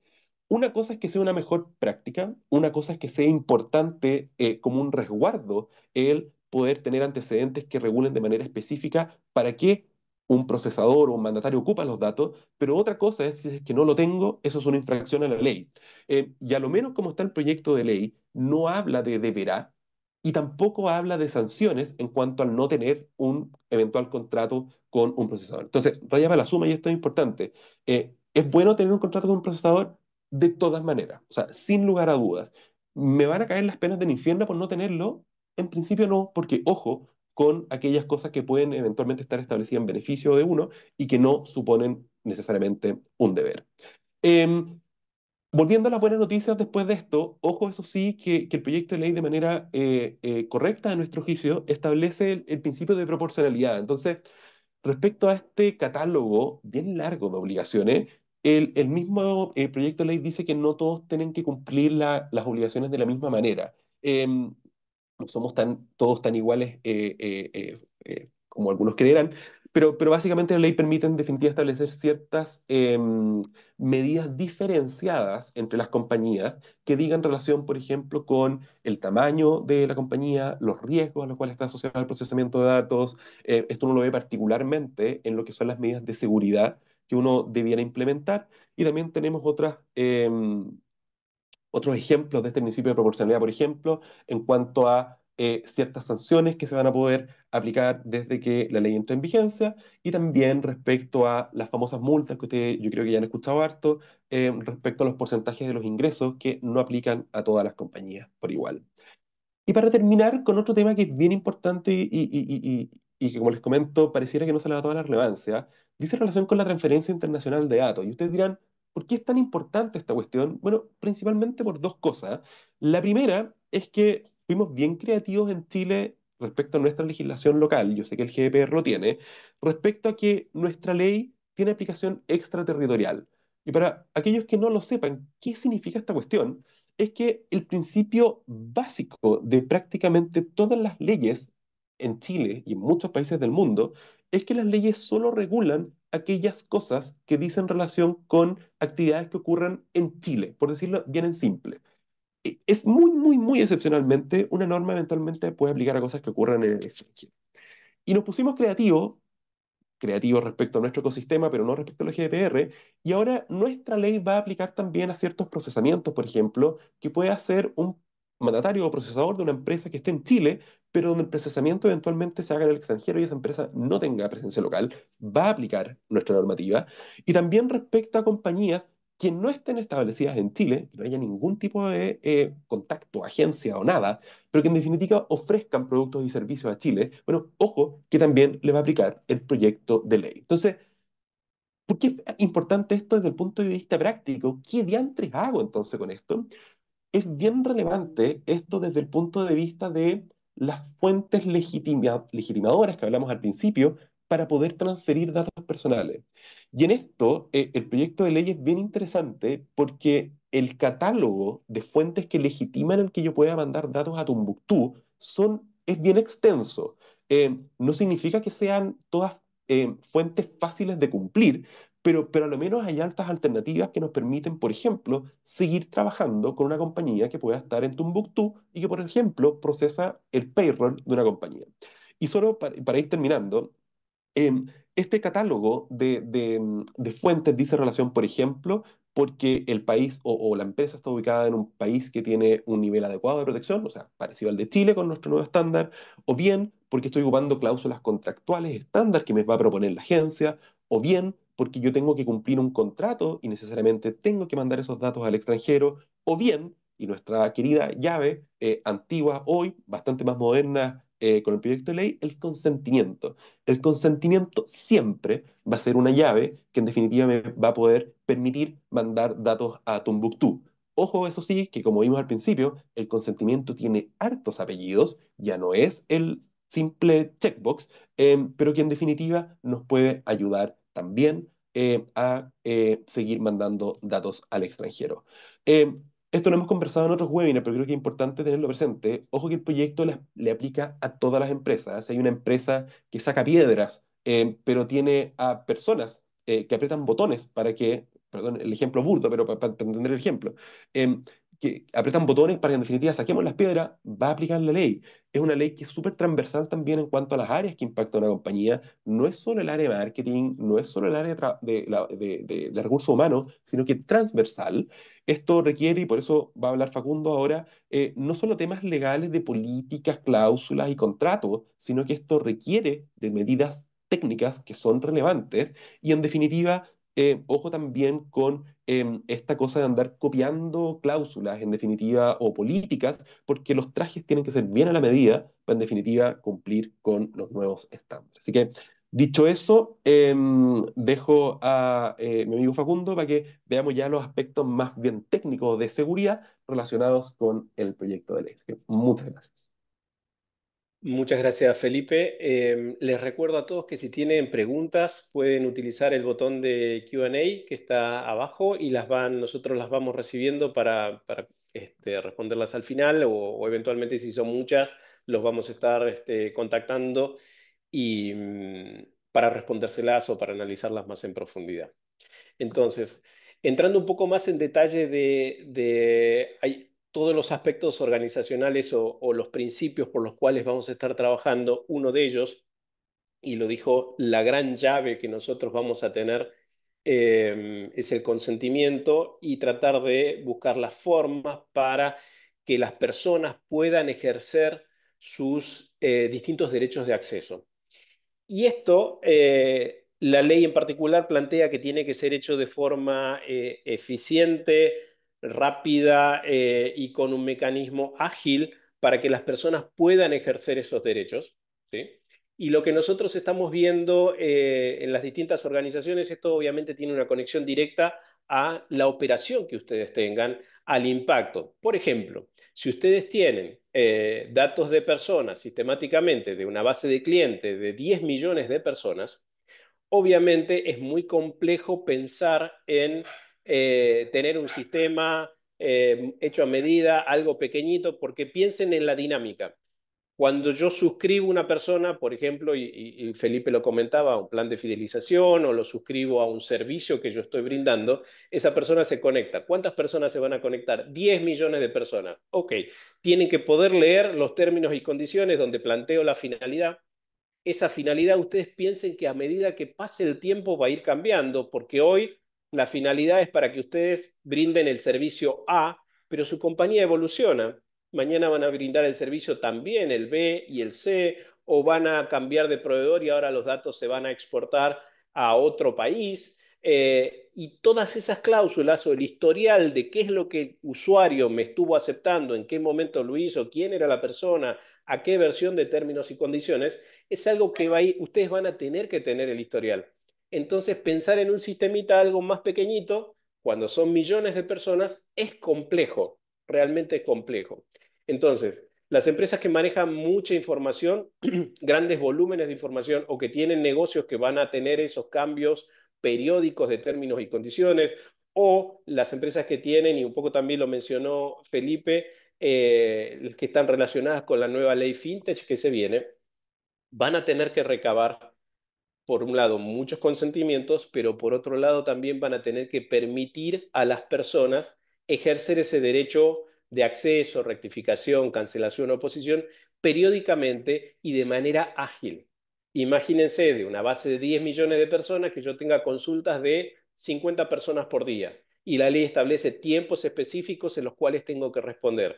Una cosa es que sea una mejor práctica, una cosa es que sea importante eh, como un resguardo el poder tener antecedentes que regulen de manera específica para qué un procesador o un mandatario ocupa los datos, pero otra cosa es, si que no lo tengo, eso es una infracción a la ley. Eh, y a lo menos como está el proyecto de ley, no habla de deberá y tampoco habla de sanciones en cuanto al no tener un eventual contrato con un procesador. Entonces, rayaba la suma y esto es importante. Eh, es bueno tener un contrato con un procesador, de todas maneras, o sea, sin lugar a dudas. ¿Me van a caer las penas del infierno por no tenerlo? En principio no, porque ojo con aquellas cosas que pueden eventualmente estar establecidas en beneficio de uno y que no suponen necesariamente un deber. Em, volviendo a las buenas noticias después de esto, ojo eso sí, que, el proyecto de ley de manera eh, eh, correcta a nuestro juicio establece el principio de proporcionalidad. Entonces, respecto a este catálogo bien largo de obligaciones, el, mismo eh, proyecto de ley dice que no todos tienen que cumplir las obligaciones de la misma manera. Em, no somos tan, todos tan iguales eh, eh, como algunos creerán, pero, pero, básicamente la ley permite en definitiva establecer ciertas em, medidas diferenciadas entre las compañías que digan relación, por ejemplo, con el tamaño de la compañía, los riesgos a los cuales está asociado el procesamiento de datos. esto uno lo ve particularmente en lo que son las medidas de seguridad uno debiera implementar. Y también tenemos otras, em, otros ejemplos de este principio de proporcionalidad, por ejemplo, en cuanto a eh, ciertas sanciones que se van a poder aplicar desde que la ley entra en vigencia y también respecto a las famosas multas que ustedes yo creo que ya han escuchado harto, em, respecto a los porcentajes de los ingresos que no aplican a todas las compañías por igual. Y para terminar con otro tema que es bien importante y, y, y que como les comento, pareciera que no se le da toda la relevancia, dice relación con la transferencia internacional de datos. Y ustedes dirán, ¿por qué es tan importante esta cuestión? Bueno, principalmente por dos cosas. La primera es que fuimos bien creativos en Chile respecto a nuestra legislación local, yo sé que el GDPR lo tiene, respecto a que nuestra ley tiene aplicación extraterritorial. Y para aquellos que no lo sepan, ¿qué significa esta cuestión? Es que el principio básico de prácticamente todas las leyes en Chile y en muchos países del mundo es que las leyes solo regulan aquellas cosas que dicen relación con actividades que ocurran en Chile, por decirlo bien en simple. E, es muy, muy, muy excepcionalmente, una norma eventualmente puede aplicar a cosas que ocurran en el extranjero. Y nos pusimos creativos, creativos respecto a nuestro ecosistema, pero no respecto al GDPR, y ahora nuestra ley va a aplicar también a ciertos procesamientos, por ejemplo, que puede hacer un mandatario o procesador de una empresa que esté en Chile, pero donde el procesamiento eventualmente se haga en el extranjero y esa empresa no tenga presencia local, va a aplicar nuestra normativa. Y también respecto a compañías que no estén establecidas en Chile, que no haya ningún tipo de eh, contacto, agencia o nada, pero que en definitiva ofrezcan productos y servicios a Chile, bueno, ojo, que también le va a aplicar el proyecto de ley. Entonces, ¿por qué es importante esto desde el punto de vista práctico? ¿Qué diantres hago entonces con esto? Es bien relevante esto desde el punto de vista de las fuentes legitimadoras que hablamos al principio para poder transferir datos personales. Y en esto, eh, el proyecto de ley es bien interesante porque el catálogo de fuentes que legitiman el que yo pueda mandar datos a Tumbuctú son, es bien extenso. Eh, no significa que sean todas eh, fuentes fáciles de cumplir, pero, pero a lo menos hay altas alternativas que nos permiten, por ejemplo, seguir trabajando con una compañía que pueda estar en Tumbuctú y que, por ejemplo, procesa el payroll de una compañía. Y solo para, ir terminando, em, este catálogo de, mm, de, fuentes dice relación, por ejemplo, porque el país o, o, la empresa está ubicada en un país que tiene un nivel adecuado de protección, o sea, parecido al de Chile con nuestro nuevo estándar, o bien porque estoy ocupando cláusulas contractuales estándar que me va a proponer la agencia, o bien porque yo tengo que cumplir un contrato y necesariamente tengo que mandar esos datos al extranjero, o bien, y nuestra querida llave eh, antigua, hoy bastante más moderna eh, con el proyecto de ley, el consentimiento. El consentimiento siempre va a ser una llave que en definitiva me va a poder permitir mandar datos a Tombuctú. Ojo, eso sí, que como vimos al principio, el consentimiento tiene hartos apellidos, ya no es el simple checkbox, em, pero que en definitiva nos puede ayudar también eh, a eh, seguir mandando datos al extranjero. Eh, esto lo hemos conversado en otros webinars, pero creo que es importante tenerlo presente. Ojo que el proyecto le aplica a todas las empresas. hay una empresa que saca piedras, pero tiene a personas que aprietan botones para que, perdón, el ejemplo burdo, pero para, para entender el ejemplo, que apretan botones para que en definitiva saquemos las piedras, va a aplicar la ley. Es una ley que es súper transversal también en cuanto a las áreas que impacta una compañía. No es solo el área de marketing, no es solo el área de, de, recursos humanos, sino que transversal. Esto requiere, y por eso va a hablar Facundo ahora, eh, no solo temas legales de políticas, cláusulas y contratos, sino que esto requiere de medidas técnicas que son relevantes y en definitiva eh, ojo también con em, esta cosa de andar copiando cláusulas, en definitiva, o políticas, porque los trajes tienen que ser bien a la medida para, en definitiva, cumplir con los nuevos estándares. Así que, dicho eso, em, dejo a eh, mi amigo Facundo para que veamos ya los aspectos más bien técnicos de seguridad relacionados con el proyecto de ley. que, muchas gracias. Muchas gracias, Felipe. Em, les recuerdo a todos que si tienen preguntas pueden utilizar el botón de QA que está abajo y las van, nosotros las vamos recibiendo para, este, responderlas al final o, eventualmente si son muchas los vamos a estar este, contactando y, mm, para respondérselas o para analizarlas más en profundidad. Entonces, entrando un poco más en detalle de... de hay, todos los aspectos organizacionales o, los principios por los cuales vamos a estar trabajando, uno de ellos, y lo dijo, la gran llave que nosotros vamos a tener em, es el consentimiento y tratar de buscar las formas para que las personas puedan ejercer sus eh, distintos derechos de acceso. Y esto, eh, la ley en particular plantea que tiene que ser hecho de forma eh, eficiente, rápida eh, y con un mecanismo ágil para que las personas puedan ejercer esos derechos. Y lo que nosotros estamos viendo eh, en las distintas organizaciones, esto obviamente tiene una conexión directa a la operación que ustedes tengan, al impacto. Por ejemplo, si ustedes tienen eh, datos de personas sistemáticamente de una base de clientes de 10 millones de personas, obviamente es muy complejo pensar en eh, tener un sistema eh, hecho a medida, algo pequeñito, porque piensen en la dinámica. Cuando yo suscribo una persona, por ejemplo, y, Felipe lo comentaba, un plan de fidelización o lo suscribo a un servicio que yo estoy brindando, esa persona se conecta. ¿Cuántas personas se van a conectar? 10 millones de personas. Ok, tienen que poder leer los términos y condiciones donde planteo la finalidad, esa finalidad ustedes piensen que a medida que pase el tiempo va a ir cambiando, porque hoy la finalidad es para que ustedes brinden el servicio A, pero su compañía evoluciona. Mañana van a brindar el servicio también el B y el C, o van a cambiar de proveedor y ahora los datos se van a exportar a otro país. Eh, y todas esas cláusulas o el historial de qué es lo que el usuario me estuvo aceptando, en qué momento lo hizo, quién era la persona, a qué versión de términos y condiciones, es algo que va ir, ustedes van a tener que tener el historial. Entonces, pensar en un sistemita algo más pequeñito, cuando son millones de personas, es complejo, realmente es complejo. Entonces, las empresas que manejan mucha información, grandes volúmenes de información o que tienen negocios que van a tener esos cambios periódicos de términos y condiciones, o las empresas que tienen, y un poco también lo mencionó Felipe, eh, que están relacionadas con la nueva ley fintech que se viene, van a tener que recabar por un lado, muchos consentimientos, pero por otro lado también van a tener que permitir a las personas ejercer ese derecho de acceso, rectificación, cancelación, oposición periódicamente y de manera ágil. Imagínense de una base de 10 millones de personas que yo tenga consultas de 50 personas por día y la ley establece tiempos específicos en los cuales tengo que responder.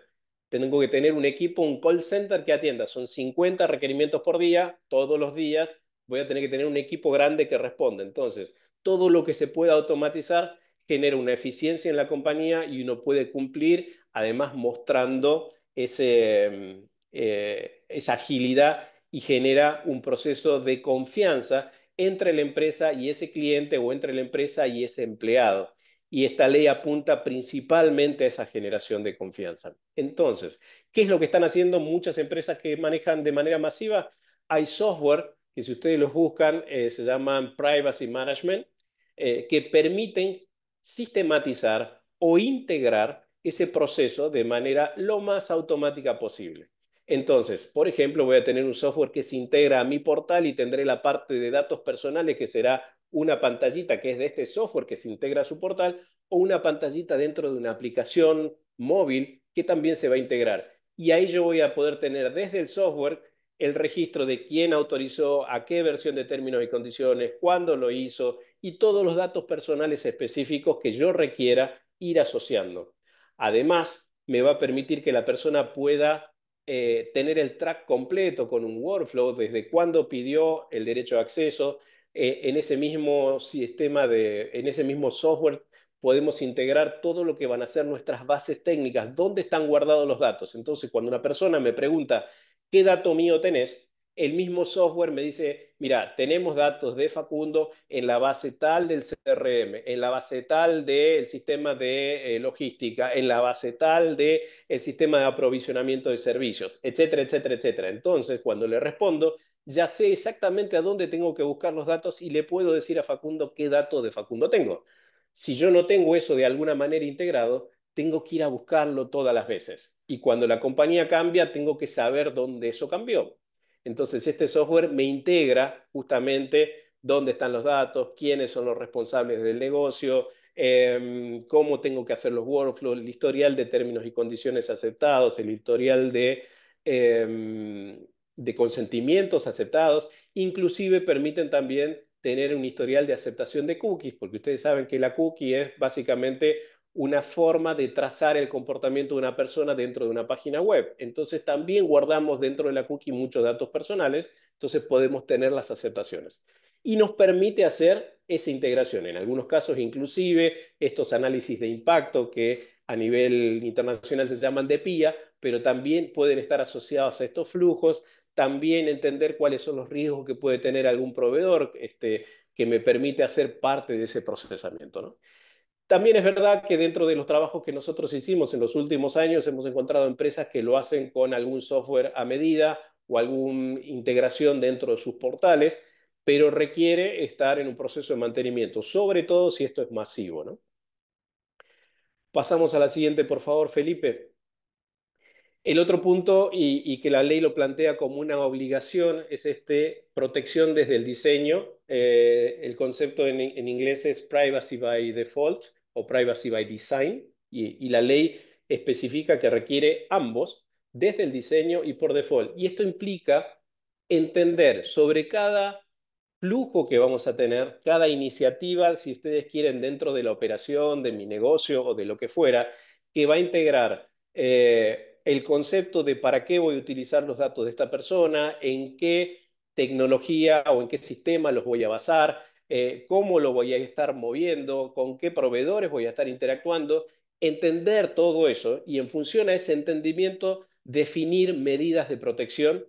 Tengo que tener un equipo, un call center que atienda. Son 50 requerimientos por día, todos los días, voy a tener que tener un equipo grande que responda. Entonces, todo lo que se pueda automatizar genera una eficiencia en la compañía y uno puede cumplir, además mostrando ese, mm, eh, esa agilidad y genera un proceso de confianza entre la empresa y ese cliente o entre la empresa y ese empleado. Y esta ley apunta principalmente a esa generación de confianza. Entonces, ¿qué es lo que están haciendo muchas empresas que manejan de manera masiva? Hay software que si ustedes los buscan, eh, se llaman Privacy Management, eh, que permiten sistematizar o integrar ese proceso de manera lo más automática posible. Entonces, por ejemplo, voy a tener un software que se integra a mi portal y tendré la parte de datos personales que será una pantallita que es de este software que se integra a su portal o una pantallita dentro de una aplicación móvil que también se va a integrar. Y ahí yo voy a poder tener desde el software el registro de quién autorizó, a qué versión de términos y condiciones, cuándo lo hizo y todos los datos personales específicos que yo requiera ir asociando. Además, me va a permitir que la persona pueda eh, tener el track completo con un workflow, desde cuándo pidió el derecho de acceso. Eh, en ese mismo sistema, de, en ese mismo software, podemos integrar todo lo que van a ser nuestras bases técnicas, dónde están guardados los datos. Entonces, cuando una persona me pregunta, ¿qué dato mío tenés? El mismo software me dice, mira, tenemos datos de Facundo en la base tal del CRM, en la base tal del sistema de eh, logística, en la base tal del sistema de aprovisionamiento de servicios, etcétera, etcétera, etcétera. Entonces, cuando le respondo, ya sé exactamente a dónde tengo que buscar los datos y le puedo decir a Facundo qué datos de Facundo tengo. Si yo no tengo eso de alguna manera integrado, tengo que ir a buscarlo todas las veces y cuando la compañía cambia tengo que saber dónde eso cambió. Entonces este software me integra justamente dónde están los datos, quiénes son los responsables del negocio, em, cómo tengo que hacer los workflows, el historial de términos y condiciones aceptados, el historial de, em, de consentimientos aceptados, inclusive permiten también tener un historial de aceptación de cookies, porque ustedes saben que la cookie es básicamente una forma de trazar el comportamiento de una persona dentro de una página web. Entonces también guardamos dentro de la cookie muchos datos personales, entonces podemos tener las aceptaciones. Y nos permite hacer esa integración. En algunos casos inclusive estos análisis de impacto que a nivel internacional se llaman de PIA, pero también pueden estar asociados a estos flujos, también entender cuáles son los riesgos que puede tener algún proveedor este, que me permite hacer parte de ese procesamiento. ¿no? También es verdad que dentro de los trabajos que nosotros hicimos en los últimos años hemos encontrado empresas que lo hacen con algún software a medida o alguna integración dentro de sus portales, pero requiere estar en un proceso de mantenimiento, sobre todo si esto es masivo. ¿no? Pasamos a la siguiente, por favor, Felipe. El otro punto, y, que la ley lo plantea como una obligación, es este protección desde el diseño. Eh, el concepto en, inglés es privacy by default o Privacy by Design, y, la ley especifica que requiere ambos desde el diseño y por default. Y esto implica entender sobre cada flujo que vamos a tener, cada iniciativa, si ustedes quieren, dentro de la operación, de mi negocio o de lo que fuera, que va a integrar eh, el concepto de para qué voy a utilizar los datos de esta persona, en qué tecnología o en qué sistema los voy a basar, eh, cómo lo voy a estar moviendo, con qué proveedores voy a estar interactuando, entender todo eso y en función a ese entendimiento definir medidas de protección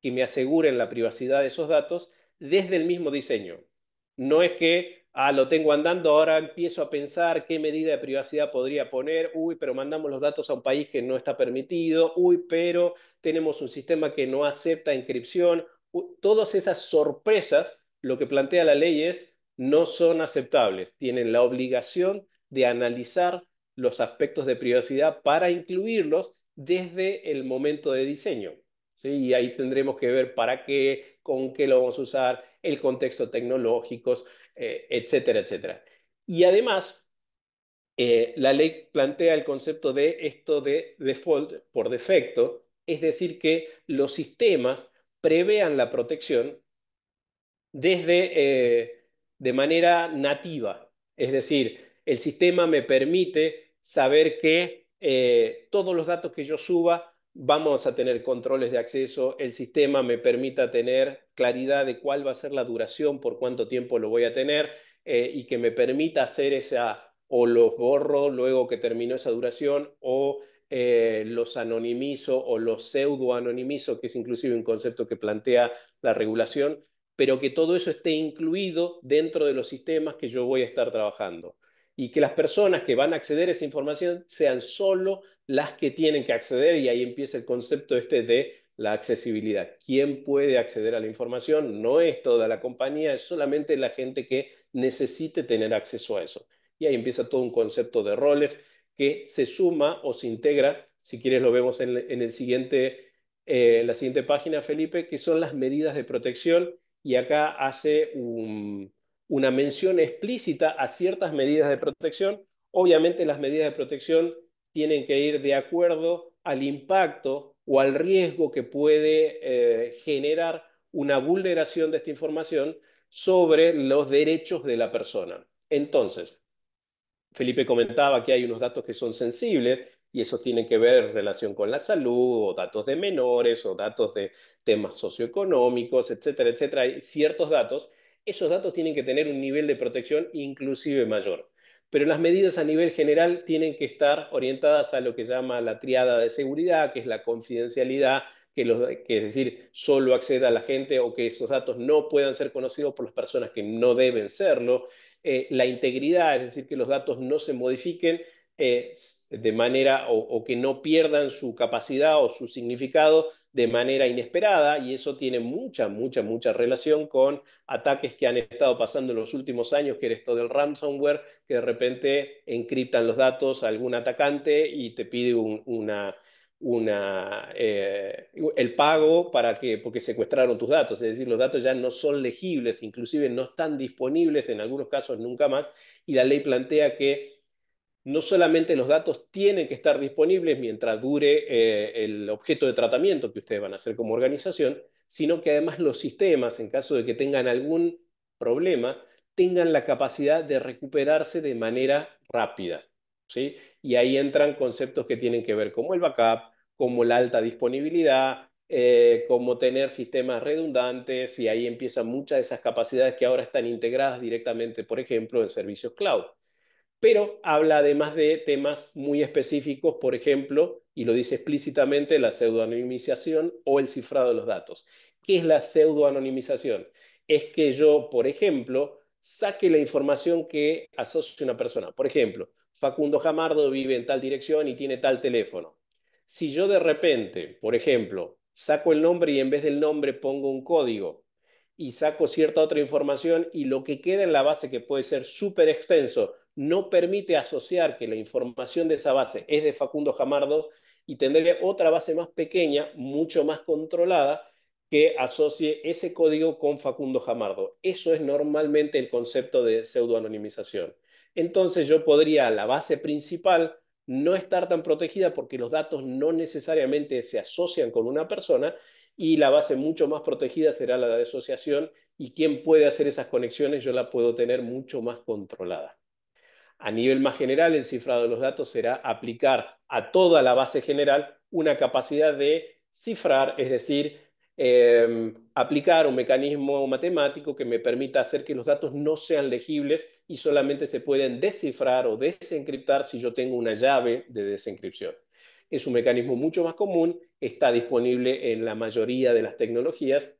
que me aseguren la privacidad de esos datos desde el mismo diseño. No es que, ah, lo tengo andando, ahora empiezo a pensar qué medida de privacidad podría poner, uy, pero mandamos los datos a un país que no está permitido, uy, pero tenemos un sistema que no acepta inscripción. Todas esas sorpresas lo que plantea la ley es no son aceptables. Tienen la obligación de analizar los aspectos de privacidad para incluirlos desde el momento de diseño. ¿sí? Y ahí tendremos que ver para qué, con qué lo vamos a usar, el contexto tecnológico, eh, etcétera, etcétera. Y además, eh, la ley plantea el concepto de esto de default por defecto, es decir, que los sistemas prevean la protección desde, eh, de manera nativa. Es decir, el sistema me permite saber que eh, todos los datos que yo suba vamos a tener controles de acceso, el sistema me permita tener claridad de cuál va a ser la duración, por cuánto tiempo lo voy a tener eh, y que me permita hacer esa o los borro luego que terminó esa duración o los anonimizo o los pseudo anonimizo, que es inclusive un concepto que plantea la regulación, pero que todo eso esté incluido dentro de los sistemas que yo voy a estar trabajando. Y que las personas que van a acceder a esa información sean solo las que tienen que acceder, y ahí empieza el concepto este de la accesibilidad. ¿Quién puede acceder a la información? No es toda la compañía, es solamente la gente que necesite tener acceso a eso. Y ahí empieza todo un concepto de roles que se suma o se integra, si quieres lo vemos en, el siguiente, eh, la siguiente página, Felipe, que son las medidas de protección y acá hace una mención explícita a ciertas medidas de protección. Obviamente las medidas de protección tienen que ir de acuerdo al impacto o al riesgo que puede eh, generar una vulneración de esta información sobre los derechos de la persona. Entonces, Felipe comentaba que hay unos datos que son sensibles, y eso tiene que ver relación con la salud o datos de menores o datos de temas socioeconómicos, etcétera, etcétera. Hay ciertos datos, esos datos tienen que tener un nivel de protección inclusive mayor. Pero las medidas a nivel general tienen que estar orientadas a lo que llama la triada de seguridad, que es la confidencialidad, que, es decir, solo acceda a la gente o que esos datos no puedan ser conocidos por las personas que no deben serlo, eh, la integridad, es decir, que los datos no se modifiquen de manera o, que no pierdan su capacidad o su significado de manera inesperada y eso tiene mucha, mucha, mucha relación con ataques que han estado pasando en los últimos años, que eres todo del ransomware, que de repente encriptan los datos a algún atacante y te pide una, una, eh, el pago para que, porque secuestraron tus datos, es decir, los datos ya no son legibles, inclusive no están disponibles en algunos casos nunca más, y la ley plantea que no solamente los datos tienen que estar disponibles mientras dure eh, el objeto de tratamiento que ustedes van a hacer como organización, sino que además los sistemas, en caso de que tengan algún problema, tengan la capacidad de recuperarse de manera rápida. ¿sí? Y ahí entran conceptos que tienen que ver como el backup, como la alta disponibilidad, eh, como tener sistemas redundantes, y ahí empiezan muchas de esas capacidades que ahora están integradas directamente, por ejemplo, en servicios cloud pero habla además de temas muy específicos, por ejemplo, y lo dice explícitamente, la pseudoanonimización o el cifrado de los datos. ¿Qué es la pseudoanonimización? Es que yo, por ejemplo, saque la información que asocia una persona. Por ejemplo, Facundo Jamardo vive en tal dirección y tiene tal teléfono. Si yo de repente, por ejemplo, saco el nombre y en vez del nombre pongo un código y saco cierta otra información y lo que queda en la base que puede ser súper extenso, no permite asociar que la información de esa base es de Facundo Jamardo y tendría otra base más pequeña, mucho más controlada, que asocie ese código con Facundo Jamardo. Eso es normalmente el concepto de pseudoanonimización. Entonces yo podría la base principal no estar tan protegida porque los datos no necesariamente se asocian con una persona y la base mucho más protegida será la de asociación y quien puede hacer esas conexiones yo la puedo tener mucho más controlada. A nivel más general, el cifrado de los datos será aplicar a toda la base general una capacidad de cifrar, es decir, em, aplicar un mecanismo matemático que me permita hacer que los datos no sean legibles y solamente se pueden descifrar o desencriptar si yo tengo una llave de desencripción. Es un mecanismo mucho más común, está disponible en la mayoría de las tecnologías,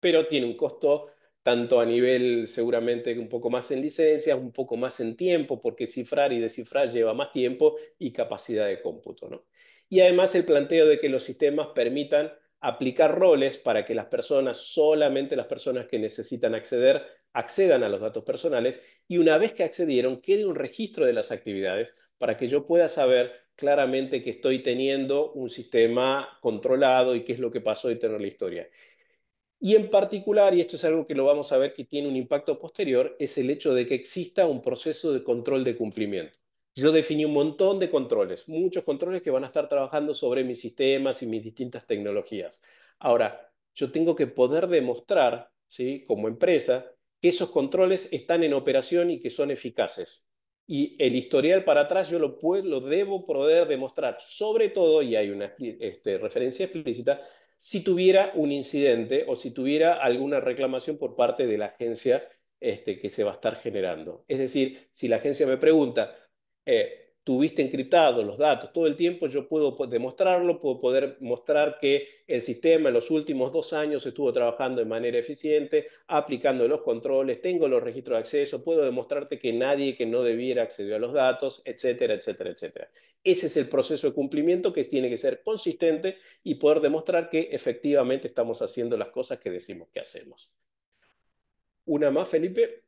pero tiene un costo tanto a nivel seguramente un poco más en licencias, un poco más en tiempo, porque cifrar y descifrar lleva más tiempo y capacidad de cómputo. Y además el planteo de que los sistemas permitan aplicar roles para que las personas, solamente las personas que necesitan acceder, accedan a los datos personales y una vez que accedieron, quede un registro de las actividades para que yo pueda saber claramente que estoy teniendo un sistema controlado y qué es lo que pasó y tener la historia. Y en particular, y esto es algo que lo vamos a ver que tiene un impacto posterior, es el hecho de que exista un proceso de control de cumplimiento. Yo definí un montón de controles, muchos controles que van a estar trabajando sobre mis sistemas y mis distintas tecnologías. Ahora, yo tengo que poder demostrar, ¿sí? como empresa, que esos controles están en operación y que son eficaces. Y el historial para atrás yo lo, puedo, lo debo poder demostrar, sobre todo, y hay una este, referencia explícita, si tuviera un incidente o si tuviera alguna reclamación por parte de la agencia este, que se va a estar generando. Es decir, si la agencia me pregunta, eh, tuviste encriptados los datos todo el tiempo, yo puedo demostrarlo, puedo poder mostrar que el sistema en los últimos dos años estuvo trabajando de manera eficiente, aplicando los controles, tengo los registros de acceso, puedo demostrarte que nadie que no debiera accedió a los datos, etcétera, etcétera, etcétera. Ese es el proceso de cumplimiento que tiene que ser consistente y poder demostrar que efectivamente estamos haciendo las cosas que decimos que hacemos. Una más, Felipe.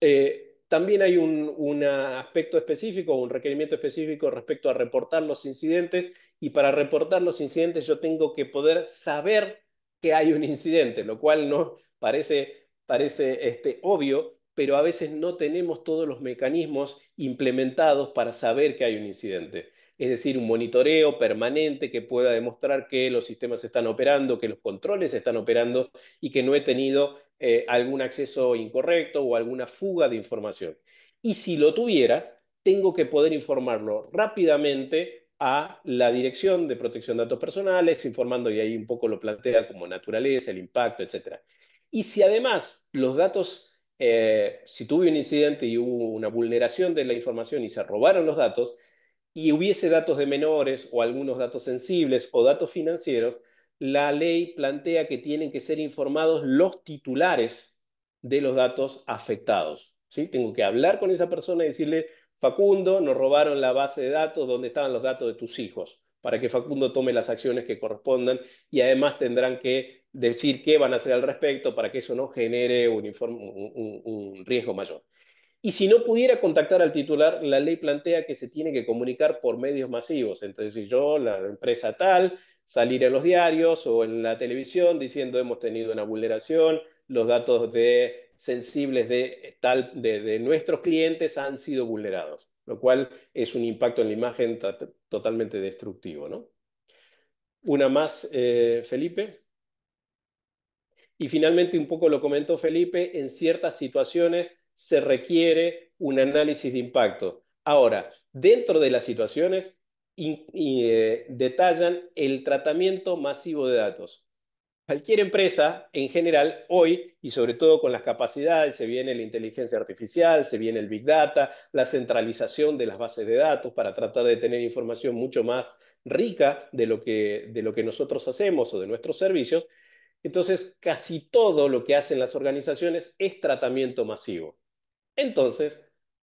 Eh, también hay un, aspecto específico, un requerimiento específico respecto a reportar los incidentes y para reportar los incidentes yo tengo que poder saber que hay un incidente, lo cual no parece, este, obvio, pero a veces no tenemos todos los mecanismos implementados para saber que hay un incidente es decir, un monitoreo permanente que pueda demostrar que los sistemas están operando, que los controles están operando y que no he tenido eh, algún acceso incorrecto o alguna fuga de información. Y si lo tuviera, tengo que poder informarlo rápidamente a la Dirección de Protección de Datos Personales, informando, y ahí un poco lo plantea como naturaleza, el impacto, etc. Y si además los datos, eh, si tuve un incidente y hubo una vulneración de la información y se robaron los datos, y hubiese datos de menores o algunos datos sensibles o datos financieros, la ley plantea que tienen que ser informados los titulares de los datos afectados. ¿sí? Tengo que hablar con esa persona y decirle, Facundo, nos robaron la base de datos donde estaban los datos de tus hijos, para que Facundo tome las acciones que correspondan y además tendrán que decir qué van a hacer al respecto para que eso no genere un, un riesgo mayor. Y si no pudiera contactar al titular, la ley plantea que se tiene que comunicar por medios masivos. Entonces, si yo, la empresa tal, salir en los diarios o en la televisión diciendo hemos tenido una vulneración, los datos de, sensibles de, eh, tal, de, nuestros clientes han sido vulnerados, lo cual es un impacto en la imagen totalmente destructivo. ¿no? Una más, eh, Felipe. Y finalmente, un poco lo comentó Felipe, en ciertas situaciones se requiere un análisis de impacto. Ahora, dentro de las situaciones, eh, detallan el tratamiento masivo de datos. Cualquier empresa en general hoy, y sobre todo con las capacidades, se viene la inteligencia artificial, se viene el big data, la centralización de las bases de datos para tratar de tener información mucho más rica de de lo que nosotros hacemos o de nuestros servicios. Entonces, casi todo lo que hacen las organizaciones es tratamiento masivo. Entonces,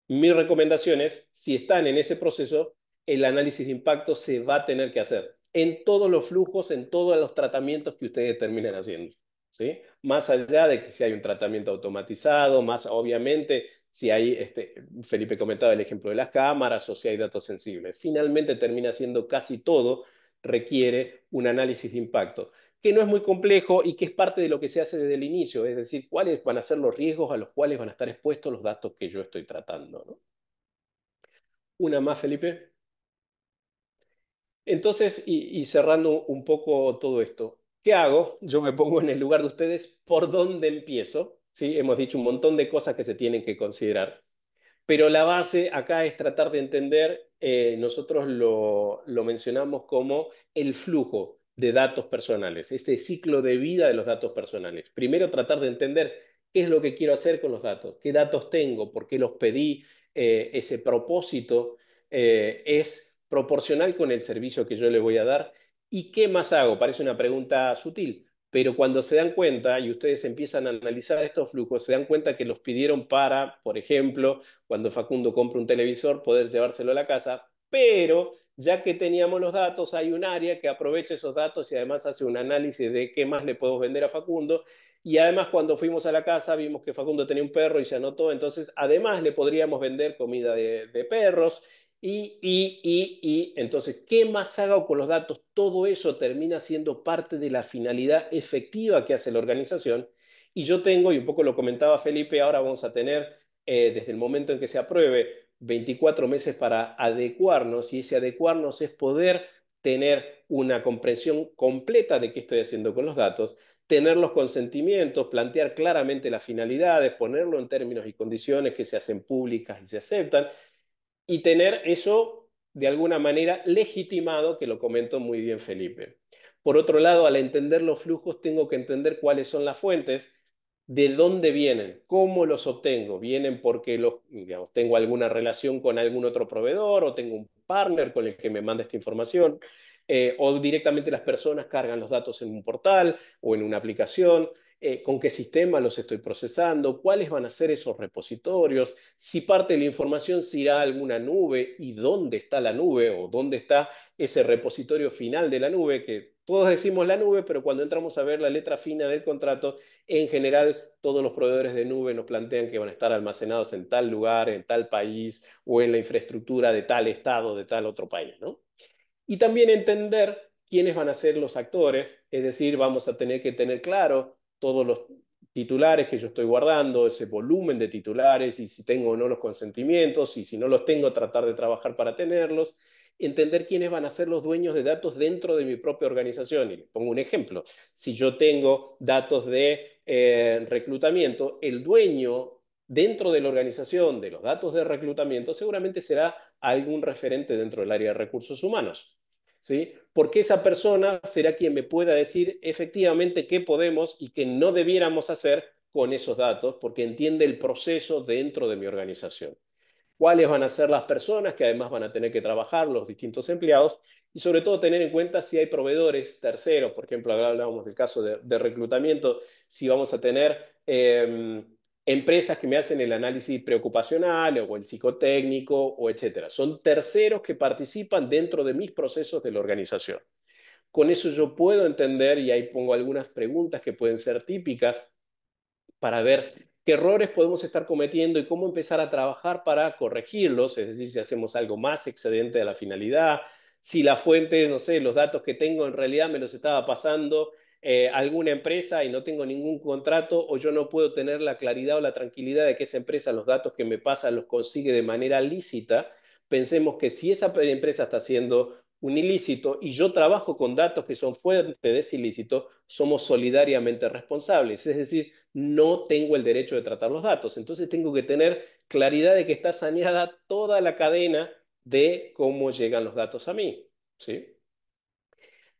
mi recomendación es, si están en ese proceso, el análisis de impacto se va a tener que hacer en todos los flujos, en todos los tratamientos que ustedes terminen haciendo. ¿sí? Más allá de que si hay un tratamiento automatizado, más obviamente si hay, este, Felipe comentaba el ejemplo de las cámaras o si hay datos sensibles. Finalmente termina siendo casi todo requiere un análisis de impacto que no es muy complejo y que es parte de lo que se hace desde el inicio, es decir, cuáles van a ser los riesgos a los cuales van a estar expuestos los datos que yo estoy tratando. Una más, Felipe. Entonces, y, cerrando un poco todo esto, ¿qué hago? Yo me pongo en el lugar de ustedes, ¿por dónde empiezo? ¿Sí? Hemos dicho un montón de cosas que se tienen que considerar. Pero la base acá es tratar de entender, eh, nosotros lo, lo mencionamos como el flujo, de datos personales, este ciclo de vida de los datos personales. Primero tratar de entender qué es lo que quiero hacer con los datos, qué datos tengo, por qué los pedí, eh, ese propósito eh, es proporcional con el servicio que yo le voy a dar y qué más hago. Parece una pregunta sutil, pero cuando se dan cuenta y ustedes empiezan a analizar estos flujos, se dan cuenta que los pidieron para, por ejemplo, cuando Facundo compra un televisor, poder llevárselo a la casa, pero ya que teníamos los datos, hay un área que aprovecha esos datos y además hace un análisis de qué más le podemos vender a Facundo. Y además cuando fuimos a la casa vimos que Facundo tenía un perro y se anotó, entonces además le podríamos vender comida de, perros. Y, y, y, entonces, ¿qué más hago con los datos? Todo eso termina siendo parte de la finalidad efectiva que hace la organización. Y yo tengo, y un poco lo comentaba Felipe, ahora vamos a tener eh, desde el momento en que se apruebe 24 meses para adecuarnos y ese adecuarnos es poder tener una comprensión completa de qué estoy haciendo con los datos, tener los consentimientos, plantear claramente las finalidades, ponerlo en términos y condiciones que se hacen públicas y se aceptan, y tener eso de alguna manera legitimado, que lo comentó muy bien Felipe. Por otro lado, al entender los flujos, tengo que entender cuáles son las fuentes de dónde vienen, cómo los obtengo. Vienen porque los, tengo alguna relación con algún otro proveedor o tengo un partner con el que me manda esta información, eh, o directamente las personas cargan los datos en un portal o en una aplicación. Eh, con qué sistema los estoy procesando, cuáles van a ser esos repositorios, si parte de la información se irá a alguna nube y dónde está la nube o dónde está ese repositorio final de la nube, que todos decimos la nube, pero cuando entramos a ver la letra fina del contrato, en general todos los proveedores de nube nos plantean que van a estar almacenados en tal lugar, en tal país o en la infraestructura de tal estado, de tal otro país. Y también entender quiénes van a ser los actores, es decir, vamos a tener que tener claro todos los titulares que yo estoy guardando, ese volumen de titulares y si tengo o no los consentimientos y si no los tengo tratar de trabajar para tenerlos entender quiénes van a ser los dueños de datos dentro de mi propia organización. Y pongo un ejemplo. Si yo tengo datos de eh, reclutamiento, el dueño dentro de la organización de los datos de reclutamiento seguramente será algún referente dentro del área de recursos humanos. ¿Sí? Porque esa persona será quien me pueda decir efectivamente qué podemos y qué no debiéramos hacer con esos datos, porque entiende el proceso dentro de mi organización cuáles van a ser las personas que además van a tener que trabajar, los distintos empleados, y sobre todo tener en cuenta si hay proveedores terceros, por ejemplo, hablábamos del caso de, reclutamiento, si vamos a tener em, empresas que me hacen el análisis preocupacional o el psicotécnico o etcétera. Son terceros que participan dentro de mis procesos de la organización. Con eso yo puedo entender, y ahí pongo algunas preguntas que pueden ser típicas para ver qué errores podemos estar cometiendo y cómo empezar a trabajar para corregirlos, es decir, si hacemos algo más excedente de la finalidad, si la fuente, no sé, los datos que tengo en realidad me los estaba pasando eh, alguna empresa y no tengo ningún contrato o yo no puedo tener la claridad o la tranquilidad de que esa empresa los datos que me pasa los consigue de manera lícita, pensemos que si esa empresa está haciendo un ilícito y yo trabajo con datos que son fuentes de ese ilícito, somos solidariamente responsables. Es decir, no tengo el derecho de tratar los datos. Entonces tengo que tener claridad de que está saneada toda la cadena de cómo llegan los datos a mí. ¿sí?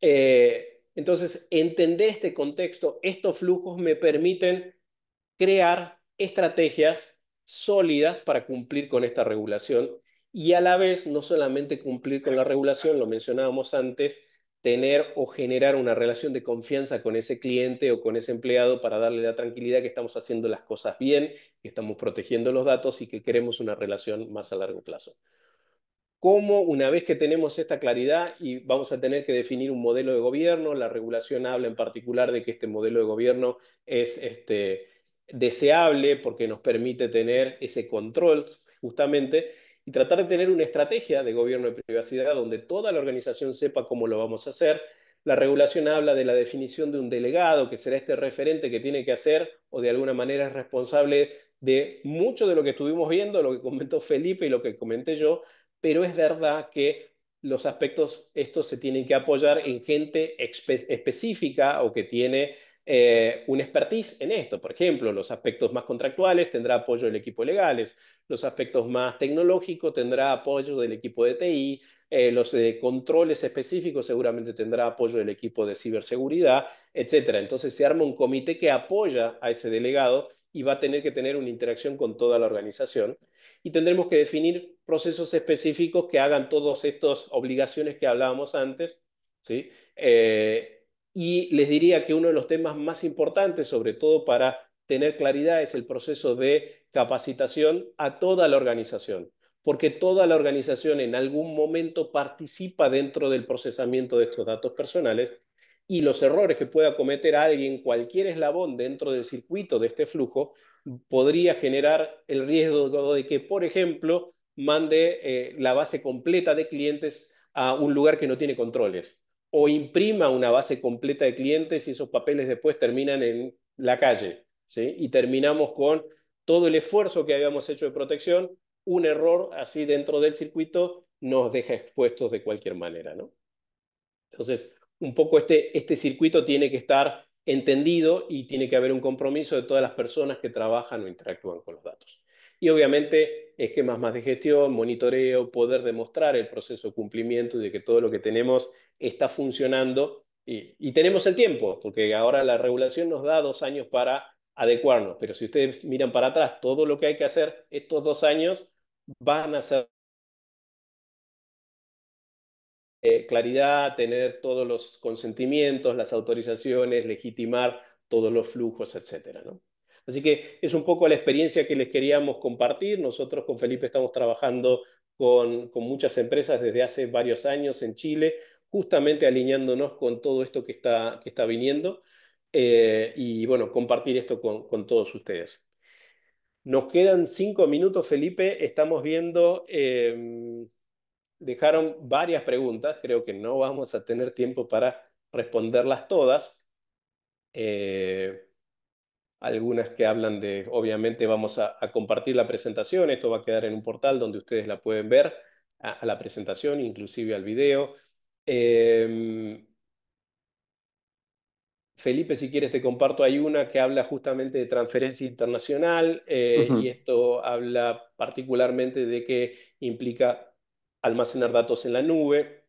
Eh, entonces, entender este contexto, estos flujos me permiten crear estrategias sólidas para cumplir con esta regulación y a la vez no solamente cumplir con la regulación, lo mencionábamos antes, tener o generar una relación de confianza con ese cliente o con ese empleado para darle la tranquilidad que estamos haciendo las cosas bien, que estamos protegiendo los datos y que queremos una relación más a largo plazo. ¿Cómo una vez que tenemos esta claridad y vamos a tener que definir un modelo de gobierno? La regulación habla en particular de que este modelo de gobierno es este, deseable porque nos permite tener ese control justamente y tratar de tener una estrategia de gobierno de privacidad donde toda la organización sepa cómo lo vamos a hacer. La regulación habla de la definición de un delegado, que será este referente que tiene que hacer o de alguna manera es responsable de mucho de lo que estuvimos viendo, lo que comentó Felipe y lo que comenté yo, pero es verdad que los aspectos, estos se tienen que apoyar en gente específica o que tiene eh, un expertise en esto. Por ejemplo, los aspectos más contractuales tendrá apoyo el equipo legales, los aspectos más tecnológicos tendrá apoyo del equipo de TI, eh, los eh, controles específicos seguramente tendrá apoyo del equipo de ciberseguridad, etc. Entonces se arma un comité que apoya a ese delegado y va a tener que tener una interacción con toda la organización. Y tendremos que definir procesos específicos que hagan todas estas obligaciones que hablábamos antes. ¿sí? Eh, y les diría que uno de los temas más importantes, sobre todo para tener claridad es el proceso de capacitación a toda la organización, porque toda la organización en algún momento participa dentro del procesamiento de estos datos personales y los errores que pueda cometer alguien, cualquier eslabón dentro del circuito de este flujo, podría generar el riesgo de que, por ejemplo, mande eh, la base completa de clientes a un lugar que no tiene controles o imprima una base completa de clientes y esos papeles después terminan en la calle y terminamos con todo el esfuerzo que habíamos hecho de protección, un error así dentro del circuito nos deja expuestos de cualquier manera. Entonces, un poco este, este circuito tiene que estar entendido y tiene que haber un compromiso de todas las personas que trabajan o interactúan con los datos. Y obviamente esquemas más de gestión, monitoreo, poder demostrar el proceso de cumplimiento y de que todo lo que tenemos está funcionando y, tenemos el tiempo, porque ahora la regulación nos da dos años para adecuarnos. Pero si ustedes miran para atrás, todo lo que hay que hacer estos dos años van a ser eh, claridad, tener todos los consentimientos, las autorizaciones, legitimar todos los flujos, etcétera, ¿no? Así que es un poco la experiencia que les queríamos compartir. Nosotros con Felipe estamos trabajando con, con muchas empresas desde hace varios años en Chile, justamente alineándonos con todo esto que está, que está viniendo. Eh, y bueno, compartir esto con, todos ustedes. Nos quedan cinco minutos, Felipe. Estamos viendo, em, dejaron varias preguntas, creo que no vamos a tener tiempo para responderlas todas. Eh, algunas que hablan de, obviamente vamos a, compartir la presentación, esto va a quedar en un portal donde ustedes la pueden ver, a, la presentación, inclusive al video. Em, Felipe, si quieres te comparto, hay una que habla justamente de transferencia internacional eh, y esto habla particularmente de que implica almacenar datos en la nube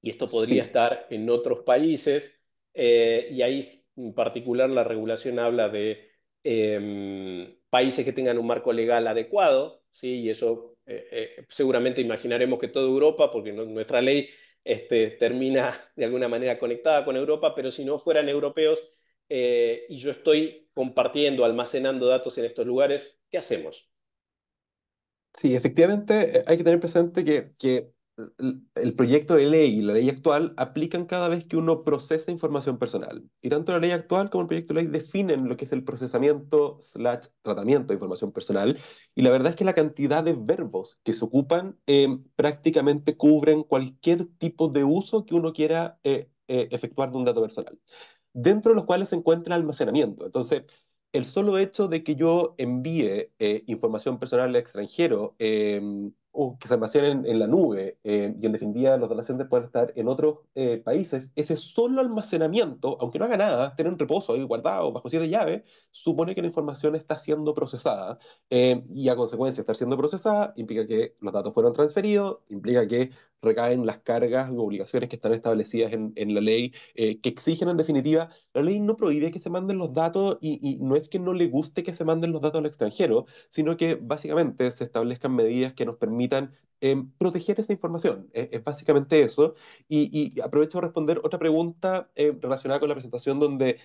y esto podría estar en otros países eh, y ahí en particular la regulación habla de em, países que tengan un marco legal adecuado, ¿sí? y eso eh, seguramente imaginaremos que toda Europa, porque nuestra ley este, termina de alguna manera conectada con Europa, pero si no fueran europeos eh, y yo estoy compartiendo, almacenando datos en estos lugares, ¿qué hacemos? Sí, efectivamente eh, hay que tener presente que el proyecto de ley y la ley actual aplican cada vez que uno procesa información personal. Y tanto la ley actual como el proyecto de ley definen lo que es el procesamiento slash tratamiento de información personal. Y la verdad es que la cantidad de verbos que se ocupan eh, prácticamente cubren cualquier tipo de uso que uno quiera eh, eh, efectuar de un dato personal, dentro de los cuales se encuentra el almacenamiento. Entonces, el solo hecho de que yo envíe información personal al extranjero em, o que se almacenen en la nube eh, y en definitiva los adolescentes pueden estar en otros eh, países, ese solo almacenamiento, aunque no haga nada, tener un reposo ahí guardado bajo siete llaves, supone que la información está siendo procesada eh, y a consecuencia estar siendo procesada implica que los datos fueron transferidos, implica que recaen las cargas o obligaciones que están establecidas en, la ley, eh, que exigen en definitiva, la ley no prohíbe que se manden los datos y, no es que no le guste que se manden los datos al extranjero, sino que básicamente se establezcan medidas que nos permitan em, proteger esa información. E, es, básicamente eso. Y, aprovecho a responder otra pregunta eh, relacionada con la presentación donde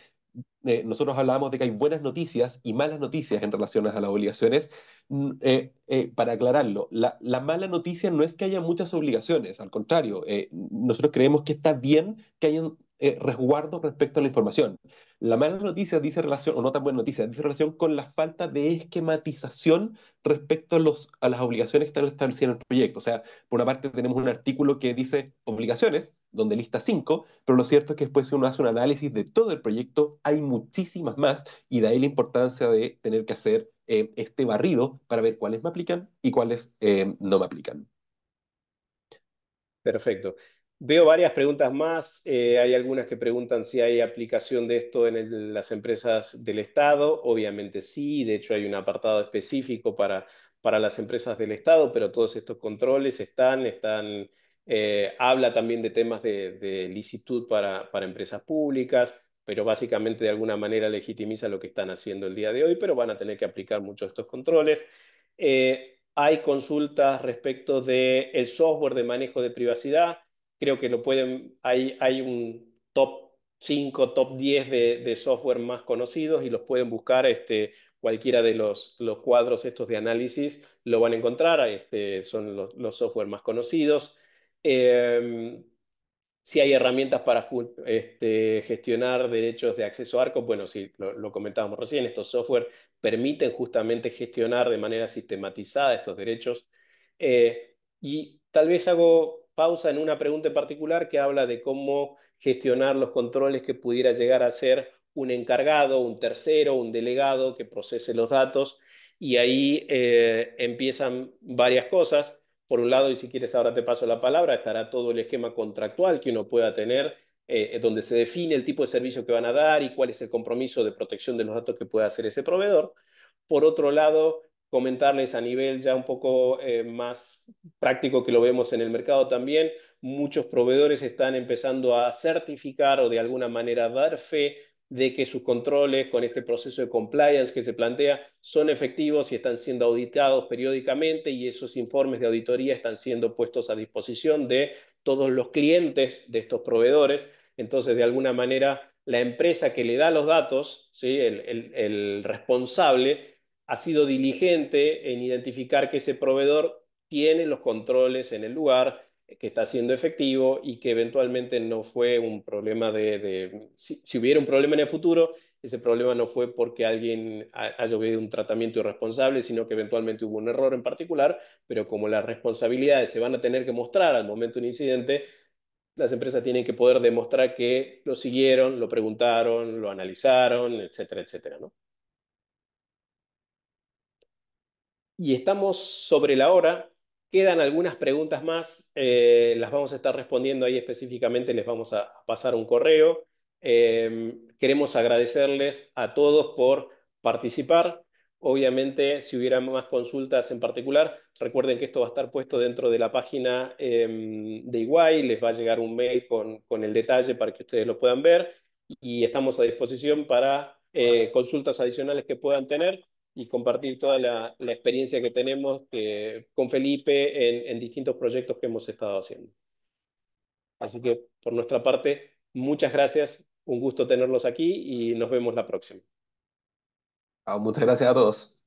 eh, nosotros hablábamos de que hay buenas noticias y malas noticias en relación a las obligaciones. Mm, eh, eh, para aclararlo, la, mala noticia no es que haya muchas obligaciones, al contrario, nosotros creemos que está bien que un resguardo respecto a la información. La mala noticia dice relación, o no tan buena noticia, dice relación con la falta de esquematización respecto a, los, a las obligaciones que están establecidas en el proyecto. O sea, por una parte tenemos un artículo que dice obligaciones, donde lista cinco, pero lo cierto es que después si uno hace un análisis de todo el proyecto, hay muchísimas más, y de ahí la importancia de tener que hacer eh, este barrido para ver cuáles me aplican y cuáles eh, no me aplican. Perfecto. Veo varias preguntas más. Eh, hay algunas que preguntan si hay aplicación de esto en las empresas del Estado. Obviamente sí, de hecho hay un apartado específico para, las empresas del Estado, pero todos estos controles están, están eh, habla también de temas de, licitud para, empresas públicas, pero básicamente de alguna manera legitimiza lo que están haciendo el día de hoy, pero van a tener que aplicar muchos de estos controles. Eh, hay consultas respecto del el software de manejo de privacidad creo que lo pueden, hay, hay un top 5, top 10 de, software más conocidos y los pueden buscar, este, cualquiera de los, los cuadros estos de análisis lo van a encontrar, este, son los, software más conocidos. Em, si hay herramientas para este, gestionar derechos de acceso a ARCO, bueno, si lo, comentábamos recién, estos software permiten justamente gestionar de manera sistematizada estos derechos. Eh, y tal vez hago pausa en una pregunta en particular que habla de cómo gestionar los controles que pudiera llegar a ser un encargado, un tercero, un delegado que procese los datos. Y ahí eh, empiezan varias cosas. Por un lado, y si quieres ahora te paso la palabra, estará todo el esquema contractual que uno pueda tener, eh, eh, donde se define el tipo de servicio que van a dar y cuál es el compromiso de protección de los datos que pueda hacer ese proveedor. Por otro lado, comentarles a nivel ya un poco eh, más práctico que lo vemos en el mercado también, muchos proveedores están empezando a certificar o de alguna manera dar fe de que sus controles con este proceso de compliance que se plantea son efectivos y están siendo auditados periódicamente y esos informes de auditoría están siendo puestos a disposición de todos los clientes de estos proveedores. Entonces, de alguna manera, la empresa que le da los datos, ¿sí? el responsable, ha sido diligente en identificar que ese proveedor tiene los controles en el lugar, que está siendo efectivo y que eventualmente no fue un problema de, si, hubiera un problema en el futuro, ese problema no fue porque alguien haya habido un tratamiento irresponsable, sino que eventualmente hubo un error en particular, pero como las responsabilidades se van a tener que mostrar al momento de un incidente, las empresas tienen que poder demostrar que lo siguieron, lo preguntaron, lo analizaron, etcétera, etcétera, ¿no? y estamos sobre la hora. Quedan algunas preguntas más, eh, las vamos a estar respondiendo ahí específicamente, les vamos a pasar un correo. Em, queremos agradecerles a todos por participar. Obviamente, si hubiera más consultas en particular, recuerden que esto va a estar puesto dentro de la página em, de Iguay, les va a llegar un mail con, el detalle para que ustedes lo puedan ver y estamos a disposición para eh, consultas adicionales que puedan tener y compartir toda la, experiencia que tenemos eh, con Felipe en, distintos proyectos que hemos estado haciendo. Así que por nuestra parte, muchas gracias, un gusto tenerlos aquí y nos vemos la próxima. muchas gracias a todos.